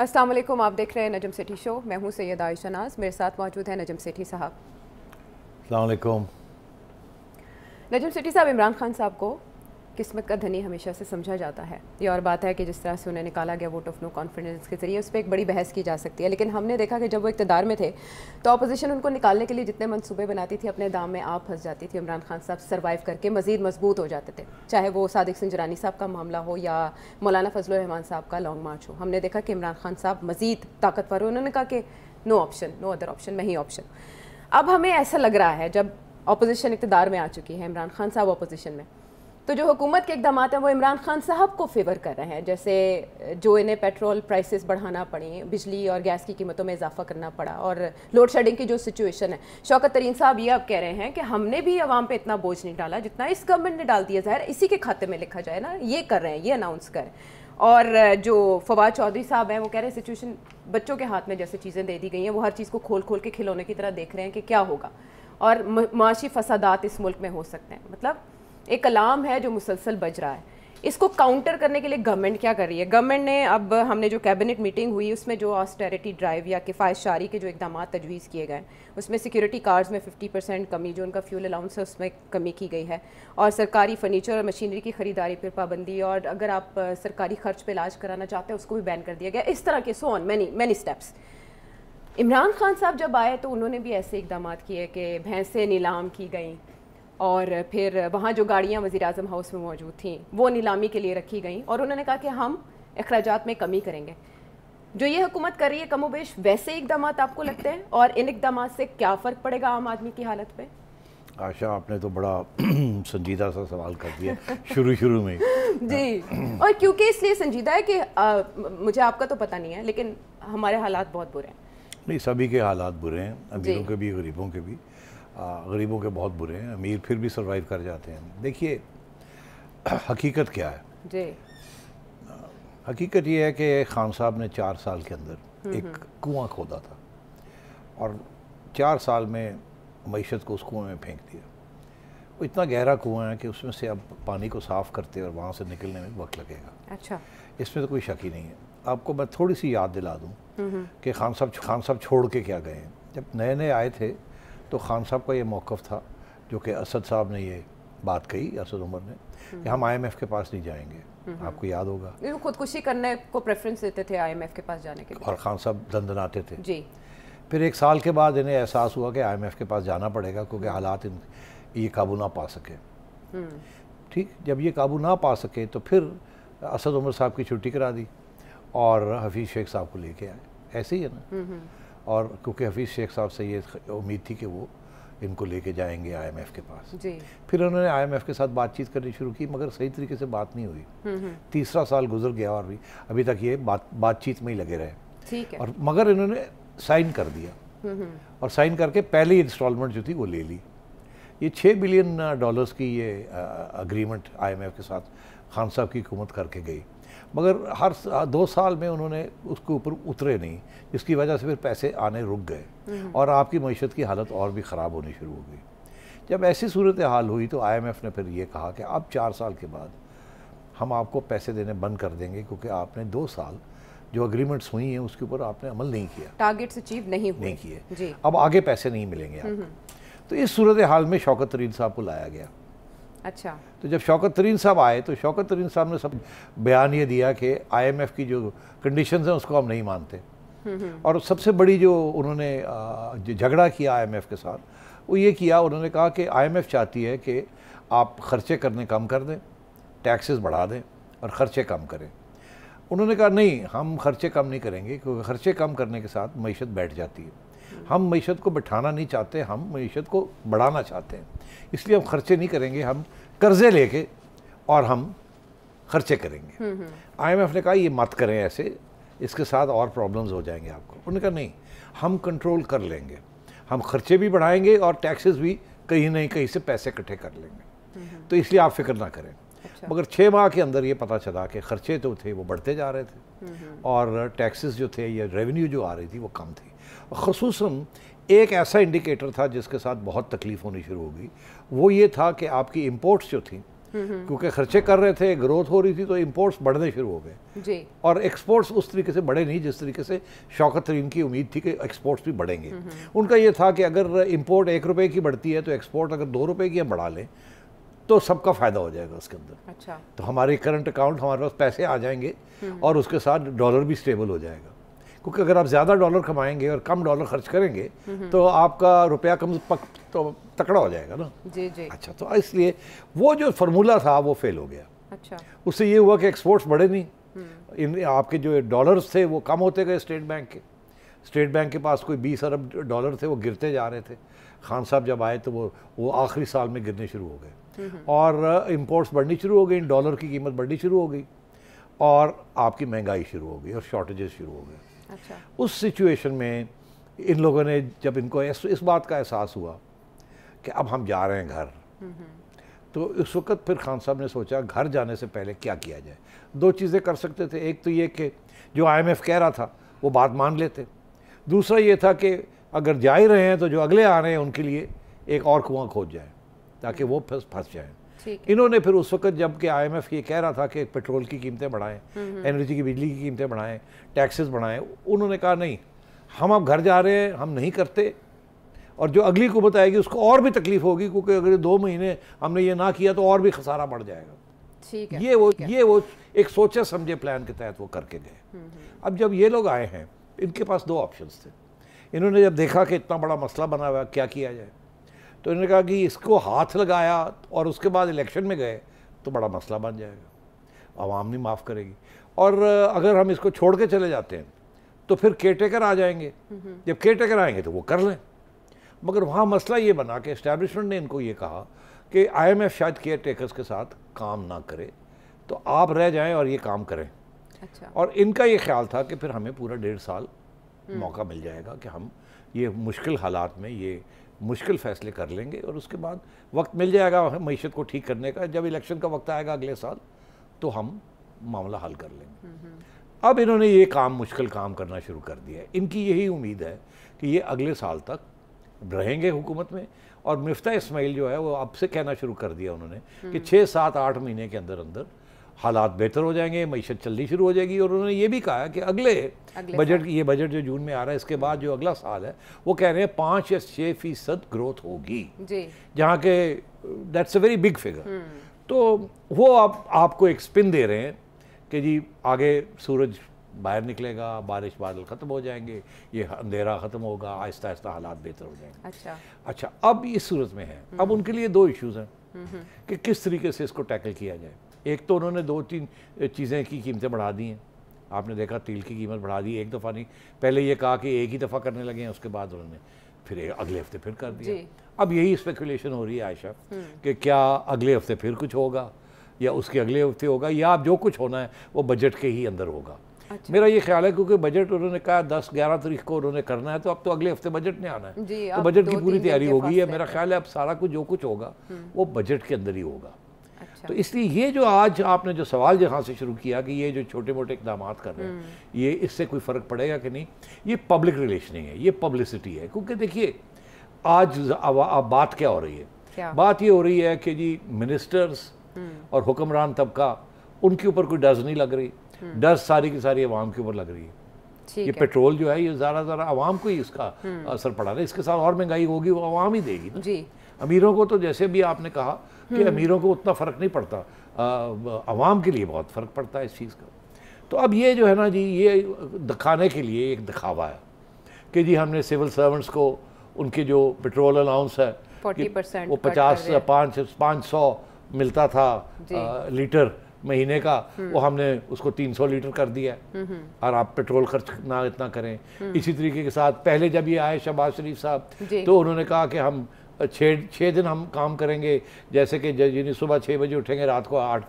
वालेकुम आप देख रहे हैं नजम सेठी शो मैं हूं सैयद आयशा नाज मेरे साथ मौजूद हैं नजम सेठी साहब वालेकुम नजम सेठी साहब इमरान खान साहब को किस्मत का धनी हमेशा से समझा जाता है ये और बात है कि जिस तरह से उन्हें निकाला गया वोट ऑफ नो कॉन्फिडेंस के ज़रिए उस पर एक बड़ी बहस की जा सकती है लेकिन हमने देखा कि जब वो इकतदार में थे तो अपोजिशन उनको निकालने के लिए जितने मनसूबे बनाती थी अपने दाम में आप फंस जाती थी इमरान खान साहब सर्वाइव करके मजीद मजबूत हो जाते थे चाहे वो सादिक सिंह जरानी साहब का मामला हो या मौलाना फजल रहमान साहब का लॉन्ग मार्च हो हमने देखा कि इमरान खान साहब मजीद ताकतवर उन्होंने कहा कि no option no other option मैं ही ऑप्शन अब हमें ऐसा लग रहा है जब अपोजिशन इकतदार में आ चुकी है इमरान खान साहब अपोजिशन में तो जो हुकूमत के इकदाम हैं वो इमरान खान साहब को फेवर कर रहे हैं जैसे जो इन्हें पेट्रोल प्राइसेस बढ़ाना पड़ी बिजली और गैस की कीमतों में इजाफा करना पड़ा और लोड शेडिंग की जो सिचुएशन है शौकत तरीन साहब ये अब कह रहे हैं कि हमने भी आवाम पे इतना बोझ नहीं डाला जितना इस गवर्नमेंट ने डाल दिया ज़ाहिर इसी के खाते में लिखा जाए ना ये कर रहे हैं ये अनाउंस करें और जो फवाद चौधरी साहब हैं वो कह रहे हैं सिचुएशन बच्चों के हाथ में जैसे चीज़ें दे दी गई हैं वो हर चीज़ को खोल खोल के खिलौने की तरह देख रहे हैं कि क्या होगा और माशी फसादात इस मुल्क में हो सकते हैं मतलब एक अलार्म है जो मुसलसल बज रहा है इसको काउंटर करने के लिए गवर्नमेंट क्या कर रही है गवर्नमेंट ने अब हमने जो कैबिनेट मीटिंग हुई उसमें जो ऑस्टेरिटी ड्राइव या शारी के जो इकदाम तजवीज़ किए गए उसमें सिक्योरिटी कार्ड्स में 50 परसेंट कमी जो उनका फ्यूल अलाउंस है उसमें कमी की गई है और सरकारी फर्नीचर और मशीनरी की ख़रीदारी पर पाबंदी और अगर आप सरकारी खर्च पर इलाज कराना चाहते हैं उसको भी बैन कर दिया गया इस तरह के so on many many steps Imran Khan साहब जब आए तो उन्होंने भी ऐसे इकदाम किए कि भैंसें नीलाम की गई और फिर वहाँ जो गाड़ियाँ वज़ी अजम हाउस में मौजूद थी वो नीलामी के लिए रखी गई और उन्होंने कहा कि हम अखराज में कमी करेंगे जो ये हुकूमत कर रही है कमो बेश वैसे इकदाम आपको लगते हैं और इन इकदाम से क्या फ़र्क पड़ेगा आम आदमी की हालत पर आशा आपने तो बड़ा संजीदा सा सवाल कर दिया शुरू शुरू में जी और क्योंकि इसलिए संजीदा है कि आ, मुझे आपका तो पता नहीं है लेकिन हमारे हालात बहुत बुरे हैं नहीं सभी के हालात बुरे हैं अमीरों के भी गरीबों के भी गरीबों के बहुत बुरे हैं अमीर फिर भी सरवाइव कर जाते हैं देखिए हकीकत क्या है जी हकीकत ये है कि खान साहब ने चार साल के अंदर हम्म, एक हम्म। कुआं खोदा था और चार साल में मीशत को उस कुएँ में फेंक दिया वो इतना गहरा कुआं है कि उसमें से अब पानी को साफ़ करते और वहाँ से निकलने में वक्त लगेगा अच्छा इसमें तो कोई शक ही नहीं है आपको मैं थोड़ी सी याद दिला दूँ हम्म, कि खान साहब खान साहब छोड़ के क्या गए हैं जब नए नए आए थे तो खान साहब का ये मौक़ था जो कि असद साहब ने ये बात कही असद उमर ने कि हम्म। हम आईएमएफ के पास नहीं जाएंगे आपको याद होगा खुदकुशी करने को प्रेफरेंस देते थे आईएमएफ के पास जाने के लिए और खान साहब दंदनाते थे जी फिर एक साल के बाद इन्हें एहसास हुआ कि आईएमएफ के पास जाना पड़ेगा क्योंकि हम्म। हालात इन ये काबू ना पा सके हम्म। ठीक जब ये काबू ना पा सके तो फिर असद उमर साहब की छुट्टी करा दी और हफीज़ शेख साहब को लेके आए ऐसे ही है ना और क्योंकि हफीज़ शेख साहब से ये उम्मीद थी कि वो इनको लेके जाएंगे आईएमएफ के पास जी। फिर उन्होंने आईएमएफ के साथ बातचीत करनी शुरू की मगर सही तरीके से बात नहीं हुई हम्म, हम्म। तीसरा साल गुजर गया और भी अभी तक ये बात बातचीत में ही लगे रहे ठीक है और मगर इन्होंने साइन कर दिया हम्म, और साइन करके पहली इंस्टॉलमेंट जो थी वो ले ली ये छः बिलियन डॉलर्स की ये अग्रीमेंट आई के साथ खान साहब की हुकूमत करके गई मगर हर दो साल में उन्होंने उसके ऊपर उतरे नहीं जिसकी वजह से फिर पैसे आने रुक गए हम्म। और आपकी मीशत की हालत और भी ख़राब होनी शुरू हो गई जब ऐसी सूरत हाल हुई तो आईएमएफ ने फिर ये कहा कि अब चार साल के बाद हम आपको पैसे देने बंद कर देंगे क्योंकि आपने दो साल जो अग्रीमेंट्स हुई हैं उसके ऊपर आपने अमल नहीं किया टारगेट्स अचीव नहीं हुए। नहीं किए अब आगे पैसे नहीं मिलेंगे हम्म, आपको हम्म। तो इस सूरत हाल में शौकत तरीन साहब को लाया गया अच्छा तो जब शौकत तरीन साहब आए तो शौकत तरीन साहब ने सब बयान ये दिया कि आईएमएफ की जो कंडीशन हैं उसको हम नहीं मानते हम्म, हम्म। और सबसे बड़ी जो उन्होंने जो झगड़ा किया आईएमएफ के साथ वो ये किया उन्होंने कहा कि आईएमएफ चाहती है कि आप खर्चे करने कम कर दें टैक्सेस बढ़ा दें और ख़र्चे कम करें उन्होंने कहा नहीं हम खर्चे कम नहीं करेंगे क्योंकि खर्चे कम करने के साथ मीशत बैठ जाती है हम मीशत को बैठाना नहीं चाहते हम मीशत को बढ़ाना चाहते हैं इसलिए हम खर्चे नहीं करेंगे हम कर्जे लेके और हम खर्चे करेंगे आईएमएफ हम्म, हम्म। ने कहा ये मत करें ऐसे इसके साथ और प्रॉब्लम्स हो जाएंगे आपको उन्होंने कहा नहीं हम कंट्रोल कर लेंगे हम खर्चे भी बढ़ाएंगे और टैक्सेस भी कहीं नहीं कहीं से पैसे इकट्ठे कर लेंगे हम्म, तो इसलिए आप फिक्र ना करें अच्छा। मगर छः माह के अंदर ये पता चला कि खर्चे तो थे वो बढ़ते जा रहे थे और टैक्सेस जो थे या रेवेन्यू जो आ रही थी वो कम थी खसूस एक ऐसा इंडिकेटर था जिसके साथ बहुत तकलीफ होनी शुरू हो गई वो ये था कि आपकी इम्पोर्ट्स जो थी हम्म, हम्म। क्योंकि खर्चे कर रहे थे ग्रोथ हो रही थी तो इम्पोर्ट्स बढ़ने शुरू हो गए और एक्सपोर्ट्स उस तरीके से बढ़े नहीं जिस तरीके से शौकत तरीन की उम्मीद थी कि एक्सपोर्ट्स भी बढ़ेंगे हम्म, उनका ये था कि अगर इम्पोर्ट एक रुपये की बढ़ती है तो एक्सपोर्ट अगर दो रुपये की हम बढ़ा लें तो सबका फ़ायदा हो जाएगा उसके अंदर अच्छा तो हमारे करंट अकाउंट हमारे पास पैसे आ जाएंगे और उसके साथ डॉलर भी स्टेबल हो जाएगा क्योंकि अगर आप ज़्यादा डॉलर कमाएंगे और कम डॉलर खर्च करेंगे तो आपका रुपया कम पक तो तकड़ा हो जाएगा ना जी जी अच्छा तो इसलिए वो जो फार्मूला था वो फेल हो गया अच्छा उससे ये हुआ कि एक्सपोर्ट्स बढ़े नहीं हम्म। इन आपके जो डॉलर्स थे वो कम होते गए स्टेट बैंक के स्टेट बैंक के पास कोई बीस अरब डॉलर थे वो गिरते जा रहे थे खान साहब जब आए तो वो वो आखिरी साल में गिरने शुरू हो गए और इम्पोर्ट्स uh, बढ़नी शुरू हो गई डॉलर की कीमत बढ़नी शुरू हो गई और आपकी महंगाई शुरू हो गई और शॉर्टेजेस शुरू हो गए अच्छा। उस सिचुएशन में इन लोगों ने जब इनको इस, इस बात का एहसास हुआ कि अब हम जा रहे हैं घर तो उस वक्त फिर खान साहब ने सोचा घर जाने से पहले क्या किया जाए दो चीज़ें कर सकते थे एक तो ये कि जो आईएमएफ कह रहा था वो बात मान लेते दूसरा ये था कि अगर जा ही रहे हैं तो जो अगले आ रहे हैं उनके लिए एक और कुआं खोज जाए ताकि वो फंस जाएँ इन्होंने फिर उस वक्त जबकि आई एम ये कह रहा था कि पेट्रोल की कीमतें बढ़ाएं हम्म, हम्म। एनर्जी की बिजली की कीमतें बढ़ाएं टैक्सेस बढ़ाएं उन्होंने कहा नहीं हम अब घर जा रहे हैं हम नहीं करते और जो अगली हुकूमत आएगी उसको और भी तकलीफ होगी क्योंकि अगर दो महीने हमने ये ना किया तो और भी खसारा बढ़ जाएगा ठीक है ये वो ये वो एक सोचे समझे प्लान के तहत वो करके गए हम्म, अब जब ये लोग आए हैं इनके पास दो ऑप्शंस थे इन्होंने जब देखा कि इतना बड़ा मसला बना हुआ क्या किया जाए तो इन्होंने कहा कि इसको हाथ लगाया और उसके बाद इलेक्शन में गए तो बड़ा मसला बन जाएगा आवाम नहीं माफ़ करेगी और अगर हम इसको छोड़ के चले जाते हैं तो फिर टेकर आ जाएंगे जब टेकर आएंगे तो वो कर लें मगर वहाँ मसला ये बना कि इस्टेब्लिशमेंट ने इनको ये कहा कि आईएमएफ शायद केयर टेकर्स के साथ काम ना करे तो आप रह जाएं और ये काम करें अच्छा। और इनका ये ख्याल था कि फिर हमें पूरा डेढ़ साल हम्म। मौका मिल जाएगा कि हम ये मुश्किल हालात में ये मुश्किल फैसले कर लेंगे और उसके बाद वक्त मिल जाएगा मीशत को ठीक करने का जब इलेक्शन का वक्त आएगा अगले साल तो हम मामला हल कर लेंगे हम्म, हम्म। अब इन्होंने ये काम मुश्किल काम करना शुरू कर दिया है इनकी यही उम्मीद है कि ये अगले साल तक रहेंगे हुकूमत में और मिफ्ता इस्माइल जो है वो अब से कहना शुरू कर दिया उन्होंने कि हम्म। छः सात आठ महीने के अंदर अंदर हालात बेहतर हो जाएंगे मीशत चलनी शुरू हो जाएगी और उन्होंने ये भी कहा कि अगले, अगले बजट ये बजट जो जून में आ रहा है इसके बाद जो अगला साल है वो कह रहे हैं पाँच या छः फीसद ग्रोथ होगी जहाँ के that's a very big figure तो वो आप आपको एक स्पिन दे रहे हैं कि जी आगे सूरज बाहर निकलेगा बारिश बादल ख़त्म हो जाएंगे ये अंधेरा ख़त्म होगा आहिस्ता आहिस्ता हालात बेहतर हो जाएंगे अच्छा अच्छा अब इस सूरत में है अब हम्म। उनके लिए दो इश्यूज़ हैं हम्म, हम्म। कि किस तरीके से इसको टैकल किया जाए एक तो उन्होंने दो तीन चीज़ें की कीमतें बढ़ा दी हैं आपने देखा तेल की कीमत बढ़ा दी एक दफ़ा नहीं पहले ये कहा कि एक ही दफ़ा करने लगे हैं उसके बाद उन्होंने फिर अगले हफ्ते फिर कर दिया अब यही स्पेकुलेशन हो रही है आयशा हम्म। कि क्या अगले हफ्ते फिर कुछ होगा या उसके अगले हफ्ते होगा या अब जो कुछ होना है वो बजट के ही अंदर होगा अच्छा। मेरा ये ख्याल है क्योंकि बजट उन्होंने कहा दस ग्यारह तारीख को उन्होंने करना है तो अब तो अगले हफ्ते बजट नहीं आना है तो बजट की पूरी तैयारी होगी है मेरा ख्याल है अब सारा कुछ जो कुछ होगा हम्म। वो बजट के अंदर ही होगा तो इसलिए ये जो आज आपने जो सवाल जहाँ से शुरू किया कि ये जो छोटे मोटे इकदाम कर रहे हैं हम्म। ये इससे कोई फ़र्क पड़ेगा कि नहीं ये पब्लिक रिलेशनिंग है ये पब्लिसिटी है क्योंकि देखिए आज अब बात क्या हो रही है बात ये हो रही है कि जी मिनिस्टर्स हम्म। और हुक्मरान तबका उनके ऊपर कोई डर नहीं लग रही हम्म। डर सारी की सारी आवाम के ऊपर लग रही है ये पेट्रोल जो है ये ज़्यादा ज़्यादा आवाम को ही इसका असर पड़ा रहा है इसके साथ और महंगाई होगी वो आवाम ही देगी ना जी अमीरों को तो जैसे भी आपने कहा कि हम्म। अमीरों को उतना फ़र्क नहीं पड़ता आवाम के लिए बहुत फ़र्क पड़ता है इस चीज़ का तो अब ये जो है ना जी ये दिखाने के लिए एक दिखावा है कि जी हमने सिविल सर्वेंट्स को उनके जो पेट्रोल अलाउंस है 40 वो पचास पाँच पाँच सौ मिलता था आ, लीटर महीने का हम्म। वो हमने उसको 300 लीटर कर दिया है हम्म, और आप पेट्रोल खर्च ना इतना करें इसी तरीके के साथ पहले जब ये आए शहबाज शरीफ साहब तो उन्होंने कहा कि हम छः छः दिन हम काम करेंगे जैसे कि यानी सुबह छः बजे उठेंगे रात को आठ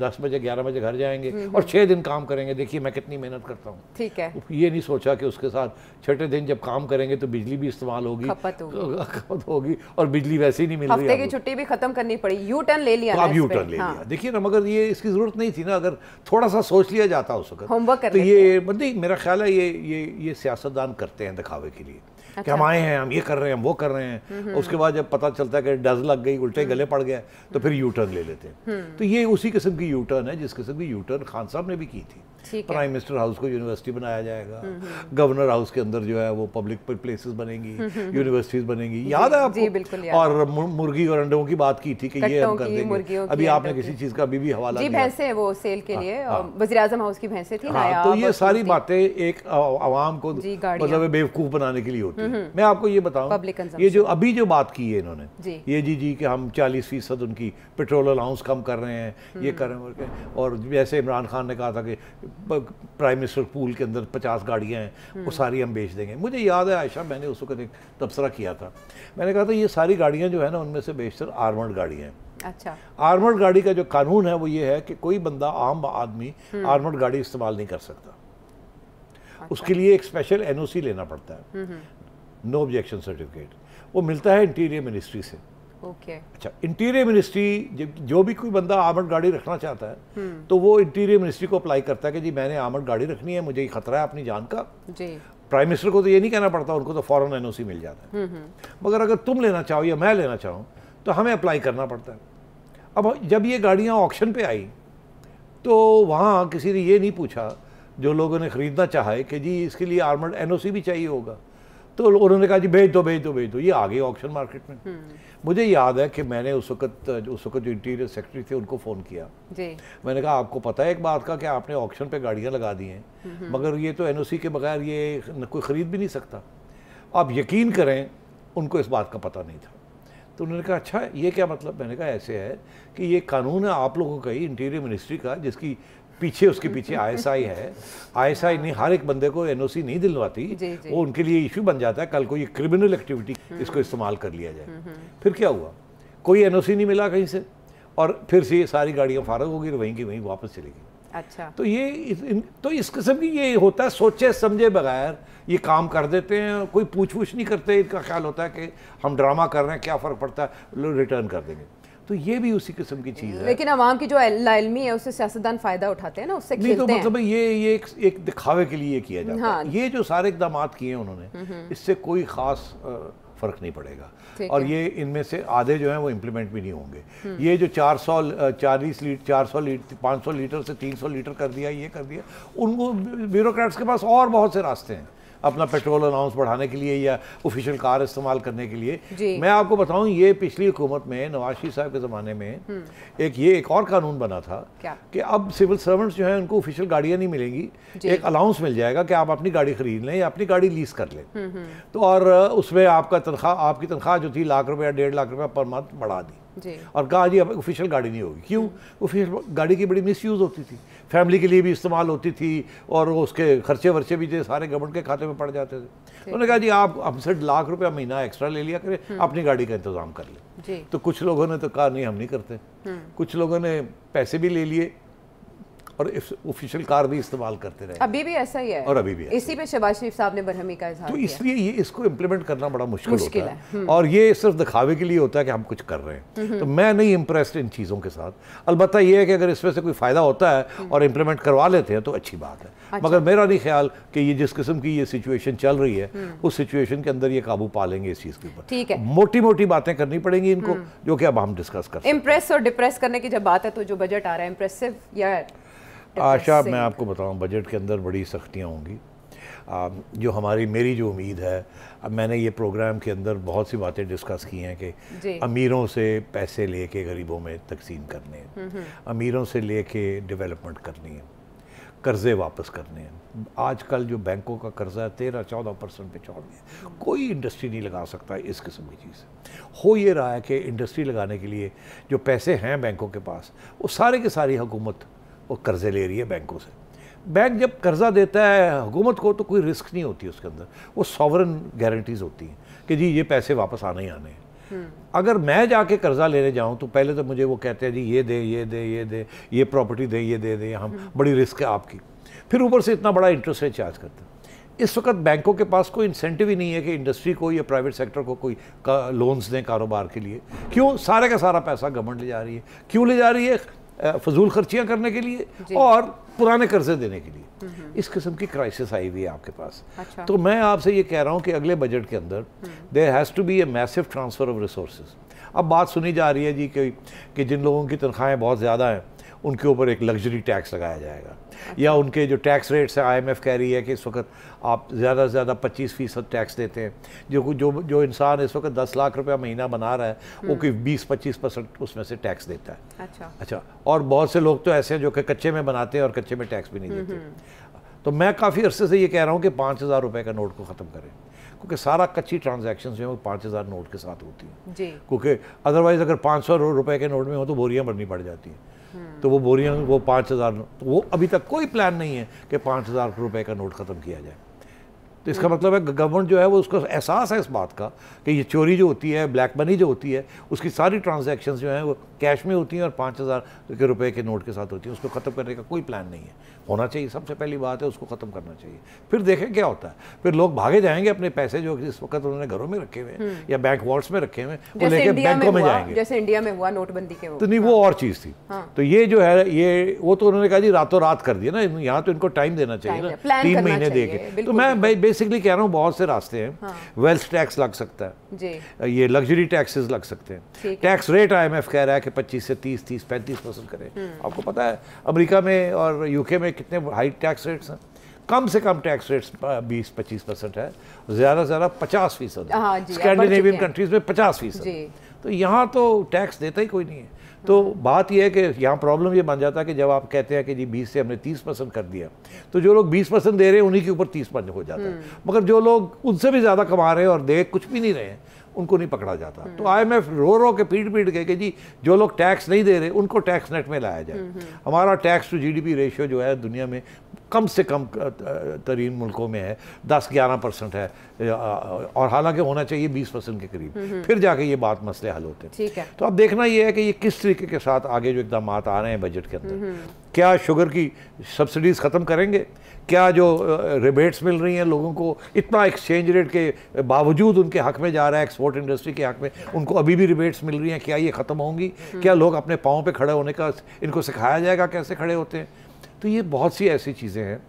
दस बजे ग्यारह बजे घर जाएंगे हम्म, और हम्म। छः दिन काम करेंगे देखिए मैं कितनी मेहनत करता हूँ ठीक है ये नहीं सोचा कि उसके साथ छठे दिन जब काम करेंगे तो बिजली भी इस्तेमाल होगी खपत होगी और बिजली वैसे ही नहीं मिल रही छुट्टी भी खत्म करनी पड़ी यू टर्न ले लिया अब यू टर्न ले हाँ। लिया देखिए ना मगर ये इसकी जरूरत नहीं थी ना अगर थोड़ा सा सोच लिया जाता उस वक्त होमवर्क तो ये मतलब मेरा ख्याल है ये ये ये सियासतदान करते हैं दिखावे के लिए अच्छा। कि हम आए हैं हम ये कर रहे हैं हम वो कर रहे हैं उसके बाद जब पता चलता है कि डज लग गई उल्टे गले पड़ गए तो फिर यू टर्न ले लेते हैं हम्म। तो ये उसी किस्म की यू टर्न है जिस किस्म की यू टर्न खान साहब ने भी की थी प्राइम मिनिस्टर हाउस को यूनिवर्सिटी बनाया जाएगा गवर्नर हाउस के अंदर जो है वो पब्लिक प्लेसेस बनेंगी यूनिवर्सिटीज बनेंगी याद है आपको और मुर्गी और अंडों की बात की थी कि ये हम कर देंगे अभी आपने किसी चीज का अभी भी हवाला भैंसे वो सेल के हाँ। लिए वजी हाउस की भैंसे थी हाँ, तो ये सारी बातें एक आवाम को मतलब बेवकूफ बनाने के लिए होती होती है हम्म। मैं आपको ये बताऊं ये जो अभी जो बात की है इन्होंने ये जी जी कि हम 40 फीसद उनकी पेट्रोल अलाउंस कम कर रहे हैं ये हम्म। कर रहे हैं और जैसे इमरान खान ने कहा था कि प्राइम मिनिस्टर पूल के अंदर 50 गाड़ियां हैं वो हम्म। सारी हम बेच देंगे मुझे याद है आयशा मैंने उस वक्त एक तबसरा किया था मैंने कहा था ये सारी गाड़ियाँ जो है ना उनमें से बेशतर आर्मर्ड गाड़ियाँ हैं अच्छा आर्मर्ड गाड़ी का जो कानून है वो ये है कि कोई बंदा आम आदमी आर्मर्ड गाड़ी इस्तेमाल नहीं कर सकता अच्छा। उसके लिए एक स्पेशल एनओसी लेना पड़ता है नो ऑब्जेक्शन सर्टिफिकेट वो मिलता है इंटीरियर मिनिस्ट्री से ओके okay. अच्छा इंटीरियर मिनिस्ट्री जो भी कोई बंदा आमड गाड़ी रखना चाहता है hmm. तो वो इंटीरियर मिनिस्ट्री को अप्लाई करता है कि जी मैंने आमड गाड़ी रखनी है मुझे खतरा है अपनी जान का जी प्राइम मिनिस्टर को तो ये नहीं कहना पड़ता उनको तो फॉरन एन मिल जाता है hmm. मगर अगर तुम लेना चाहो या मैं लेना चाहूँ तो हमें अप्लाई करना पड़ता है अब जब ये गाड़ियाँ ऑप्शन पर आई तो वहाँ किसी ने ये नहीं पूछा जो लोगों ने ख़रीदना चाहे कि जी इसके लिए आर्मड एन भी चाहिए होगा तो उन्होंने कहा जी भेज दो भेज दो भेज दो ये आ गई ऑक्शन मार्केट में हम्म। मुझे याद है कि मैंने उस वक्त उस वक्त जो इंटीरियर सेक्रेटरी थे उनको फ़ोन किया जी। मैंने कहा आपको पता है एक बात का कि आपने ऑक्शन पे गाड़ियाँ लगा दी हैं हम्म। मगर ये तो एनओसी के बगैर ये कोई ख़रीद भी नहीं सकता आप यकीन करें उनको इस बात का पता नहीं था तो उन्होंने कहा अच्छा ये क्या मतलब मैंने कहा ऐसे है कि ये कानून है आप लोगों का ही इंटीरियर मिनिस्ट्री का जिसकी पीछे उसके पीछे आईएसआई है आईएसआई ने हर एक बंदे को एनओसी नहीं दिलवाती जी, जी. वो उनके लिए इश्यू बन जाता है कल को ये क्रिमिनल हम्म। एक्टिविटी इसको इस्तेमाल कर लिया जाए हम्म, हम्म। फिर क्या हुआ कोई एनओसी नहीं मिला कहीं से और फिर से ये सारी गाड़ियाँ फारग होगी तो वहीं की वहीं वापस चलेगी गई अच्छा तो ये इन, तो इस किस्म की ये होता है सोचे समझे बगैर ये काम कर देते हैं कोई पूछ पूछ नहीं करते इनका ख्याल होता है कि हम ड्रामा कर रहे हैं क्या फ़र्क पड़ता है रिटर्न कर देंगे तो ये भी उसी किस्म की चीज़ है लेकिन आवाम की जो लाइलमी है उससे सियासतदान फ़ायदा उठाते हैं ना उससे नहीं तो मतलब ये ये एक, एक दिखावे के लिए किया जाता हाँ। है ये जो सारे इकदाम किए हैं उन्होंने हम्म, हम्म। इससे कोई ख़ास फ़र्क नहीं पड़ेगा और ये इनमें से आधे जो हैं वो इम्प्लीमेंट भी नहीं होंगे हम्म। ये जो 400 चालीस लीटर चार सौ लीटर सौ लीटर से 300 लीटर कर दिया ये कर दिया उनको ब्यूरोक्रेट्स के पास और बहुत से रास्ते हैं अपना पेट्रोल अलाउंस बढ़ाने के लिए या ऑफिशियल कार इस्तेमाल करने के लिए मैं आपको बताऊं ये पिछली हुकूमत में नवाज शरीफ साहब के ज़माने में हम्म। एक ये एक और कानून बना था क्या? कि अब सिविल सर्वेंट्स जो हैं उनको ऑफिशियल गाड़ियाँ नहीं मिलेंगी एक अलाउंस मिल जाएगा कि आप अपनी गाड़ी खरीद लें या अपनी गाड़ी लीज कर लें हम्म, हम्म। तो और उसमें आपका तनख्वाह आपकी तनख्वाह जो थी लाख रुपया डेढ़ लाख रुपया पर मंथ बढ़ा दी और कहा जी अब ऑफिशियल गाड़ी नहीं होगी क्यों ऑफिशियल गाड़ी की बड़ी मिसयूज़ होती थी फैमिली के लिए भी इस्तेमाल होती थी और उसके खर्चे वर्चे भी थे सारे गवर्नमेंट के खाते में पड़ जाते थे उन्होंने कहा जी आप हमसे लाख रुपया महीना एक्स्ट्रा ले लिया करें हम्म। अपनी गाड़ी का इंतज़ाम कर ले तो कुछ लोगों ने तो कहा नहीं हम नहीं करते हम्म। कुछ लोगों ने पैसे भी ले लिए और ऑफिशियल कार भी इस्तेमाल करते रहे अभी भी ऐसा ही है और अभी भी इसी पे शहबाज शरीफ साहब ने बरहमी का इजहार तो इसलिए ये इसको इम्प्लीमेंट करना बड़ा मुश्किल, मुश्किल होता है, है। हम्म। और ये सिर्फ दिखावे के लिए होता है कि हम कुछ कर रहे हैं तो मैं नहीं इम्प्रेस्ड इन चीज़ों के साथ अलबत्त ये है कि अगर इसमें से कोई फ़ायदा होता है हम्म। और इम्प्लीमेंट करवा लेते हैं तो अच्छी बात है अच्छा। मगर मेरा नहीं ख्याल कि ये जिस किस्म की ये सिचुएशन चल रही है हम्म। उस सिचुएशन के अंदर ये काबू पा लेंगे इस चीज़ के ऊपर ठीक है मोटी मोटी बातें करनी पड़ेंगी इनको जो कि अब हम डिस्कस कर इम्प्रेस और डिप्रेस करने की जब बात है तो जो बजट आ रहा है इम्प्रेसिव या आशा मैं आपको बताऊं बजट के अंदर बड़ी सख्तियां होंगी जो हमारी मेरी जो उम्मीद है अब मैंने ये प्रोग्राम के अंदर बहुत सी बातें डिस्कस की हैं कि अमीरों से पैसे लेके गरीबों में तकसीम करने हैं हम्म, हम्म। अमीरों से लेके डेवलपमेंट करनी है कर्ज़े वापस करने हैं आजकल जो बैंकों का कर्ज़ा है तेरह चौदह परसेंट पे चौड़ गया हम्म। कोई इंडस्ट्री नहीं लगा सकता इस किस्म की चीज़ हो ये रहा है कि इंडस्ट्री लगाने के लिए जो पैसे हैं बैंकों के पास वो सारे के सारी हुकूमत वो कर्ज़े ले रही है बैंकों से बैंक जब कर्ज़ा देता है हुकूमत को तो कोई रिस्क नहीं होती उसके अंदर वो सॉवरन गारंटीज़ होती हैं कि जी ये पैसे वापस आने ही आने हैं हम्म। अगर मैं जाके कर्ज़ा लेने जाऊं तो पहले तो मुझे वो कहते हैं जी ये दे ये दे ये दे ये प्रॉपर्टी दे ये दे दे हम हम्म। बड़ी रिस्क है आपकी फिर ऊपर से इतना बड़ा इंटरेस्ट रेट चार्ज करते हैं इस वक्त बैंकों के पास कोई इंसेंटिव ही नहीं है कि इंडस्ट्री को या प्राइवेट सेक्टर को कोई लोन्स दें कारोबार के लिए क्यों सारे का सारा पैसा गवर्नमेंट ले जा रही है क्यों ले जा रही है फजूल खर्चियाँ करने के लिए और पुराने कर्जे देने के लिए हम्म, हम्म। इस किस्म की क्राइसिस आई हुई है आपके पास अच्छा। तो मैं आपसे ये कह रहा हूँ कि अगले बजट के अंदर there has to be a massive transfer of resource अब बात सुनी जा रही है जी कि, कि जिन लोगों की तनख्वाहें बहुत ज़्यादा हैं उनके ऊपर एक लग्जरी टैक्स लगाया जाएगा या उनके जो टैक्स रेट्स हैं आईएमएफ कह रही है कि इस वक्त आप ज़्यादा से ज़्यादा 25 फीसद टैक्स देते हैं जो जो जो इंसान इस वक्त 10 लाख रुपया महीना बना रहा है वो कि 20-25 परसेंट उसमें से टैक्स देता है अच्छा अच्छा और बहुत से लोग तो ऐसे हैं जो कि कच्चे में बनाते हैं और कच्चे में टैक्स भी नहीं हम्म, देते हम्म। तो मैं काफ़ी अरसे से ये कह रहा हूँ कि पाँच हज़ार रुपये का नोट को ख़त्म करें क्योंकि सारा कच्ची ट्रांजेक्शन जो है वो पाँच हज़ार नोट के साथ होती है क्योंकि अदरवाइज़ अगर पाँच सौ रुपये के नोट में हो तो बोरियाँ भरनी पड़ जाती हैं तो वो बोरियाँ वो पाँच हज़ार तो वो अभी तक कोई प्लान नहीं है कि पाँच हज़ार रुपये का नोट ख़त्म किया जाए तो इसका हम्म। मतलब है गवर्नमेंट जो है वो उसका एहसास है इस बात का कि ये चोरी जो होती है ब्लैक मनी जो होती है उसकी सारी ट्रांजेक्शन जो हैं वो कैश में होती हैं और पाँच हज़ार के रुपये के नोट के साथ होती हैं उसको ख़त्म करने का कोई प्लान नहीं है होना चाहिए सबसे पहली बात है उसको ख़त्म करना चाहिए फिर देखें क्या होता है फिर लोग भागे जाएंगे अपने पैसे जो इस वक्त उन्होंने घरों में रखे हुए हैं हम्म। या बैंक वॉल्स में रखे हुए हैं वो लेकर बैंकों में, जाएंगे जैसे इंडिया में हुआ नोटबंदी के तो नहीं वो हाँ। और चीज़ थी हाँ। तो ये जो है ये वो तो उन्होंने कहा जी रातों रात कर दिया ना यहाँ तो इनको टाइम देना चाहिए ना तीन महीने दे के तो मैं बेसिकली कह रहा हूँ बहुत से रास्ते हैं वेल्थ हाँ। टैक्स लग सकता है ये लग्जरी टैक्सेस लग सकते हैं टैक्स रेट आईएमएफ कह रहा है कि 25 से 30, 30, 35 परसेंट करें हम्म। आपको पता है अमेरिका में और यूके में कितने हाई टैक्स रेट्स हैं कम से कम टैक्स रेट्स 20-25 परसेंट है ज़्यादा से ज़्यादा 50 फीसद हाँ स्कैंडिनेवियन कंट्रीज़ में 50 फीसद तो यहाँ तो टैक्स देता ही कोई नहीं है तो बात यह है कि यहाँ प्रॉब्लम ये बन जाता है कि जब आप कहते हैं कि जी 20 से हमने 30 परसेंट कर दिया तो जो लोग 20 परसेंट दे रहे हैं उन्हीं के ऊपर 30 परसेंट हो जाता है हम्म। मगर जो लोग उनसे भी ज़्यादा कमा रहे हैं और दे कुछ भी नहीं रहे हैं उनको नहीं पकड़ा जाता तो आईएमएफ रो रो के पीट पीट के कि जी जो लोग टैक्स नहीं दे रहे उनको टैक्स नेट में लाया जाए हम्म, हम्म। हमारा टैक्स टू जीडीपी रेशियो जो है दुनिया में कम से कम तरीन मुल्कों में है दस ग्यारह परसेंट है और हालांकि होना चाहिए बीस परसेंट के करीब हम्म, हम्म। फिर जाके ये बात मसले हल होते हैं ठीक है तो अब देखना ये है कि ये किस तरीके के साथ आगे जो इकदाम आ रहे हैं बजट के अंदर हम्म, क्या शुगर की सब्सिडीज़ ख़त्म करेंगे क्या जो रिबेट्स मिल रही हैं लोगों को इतना एक्सचेंज रेट के बावजूद उनके हक में जा रहा है एक्सपोर्ट इंडस्ट्री के हक में उनको अभी भी रिबेट्स मिल रही हैं क्या ये ख़त्म होंगी क्या लोग अपने पाँव पे खड़े होने का इनको सिखाया जाएगा कैसे खड़े होते हैं तो ये बहुत सी ऐसी चीज़ें हैं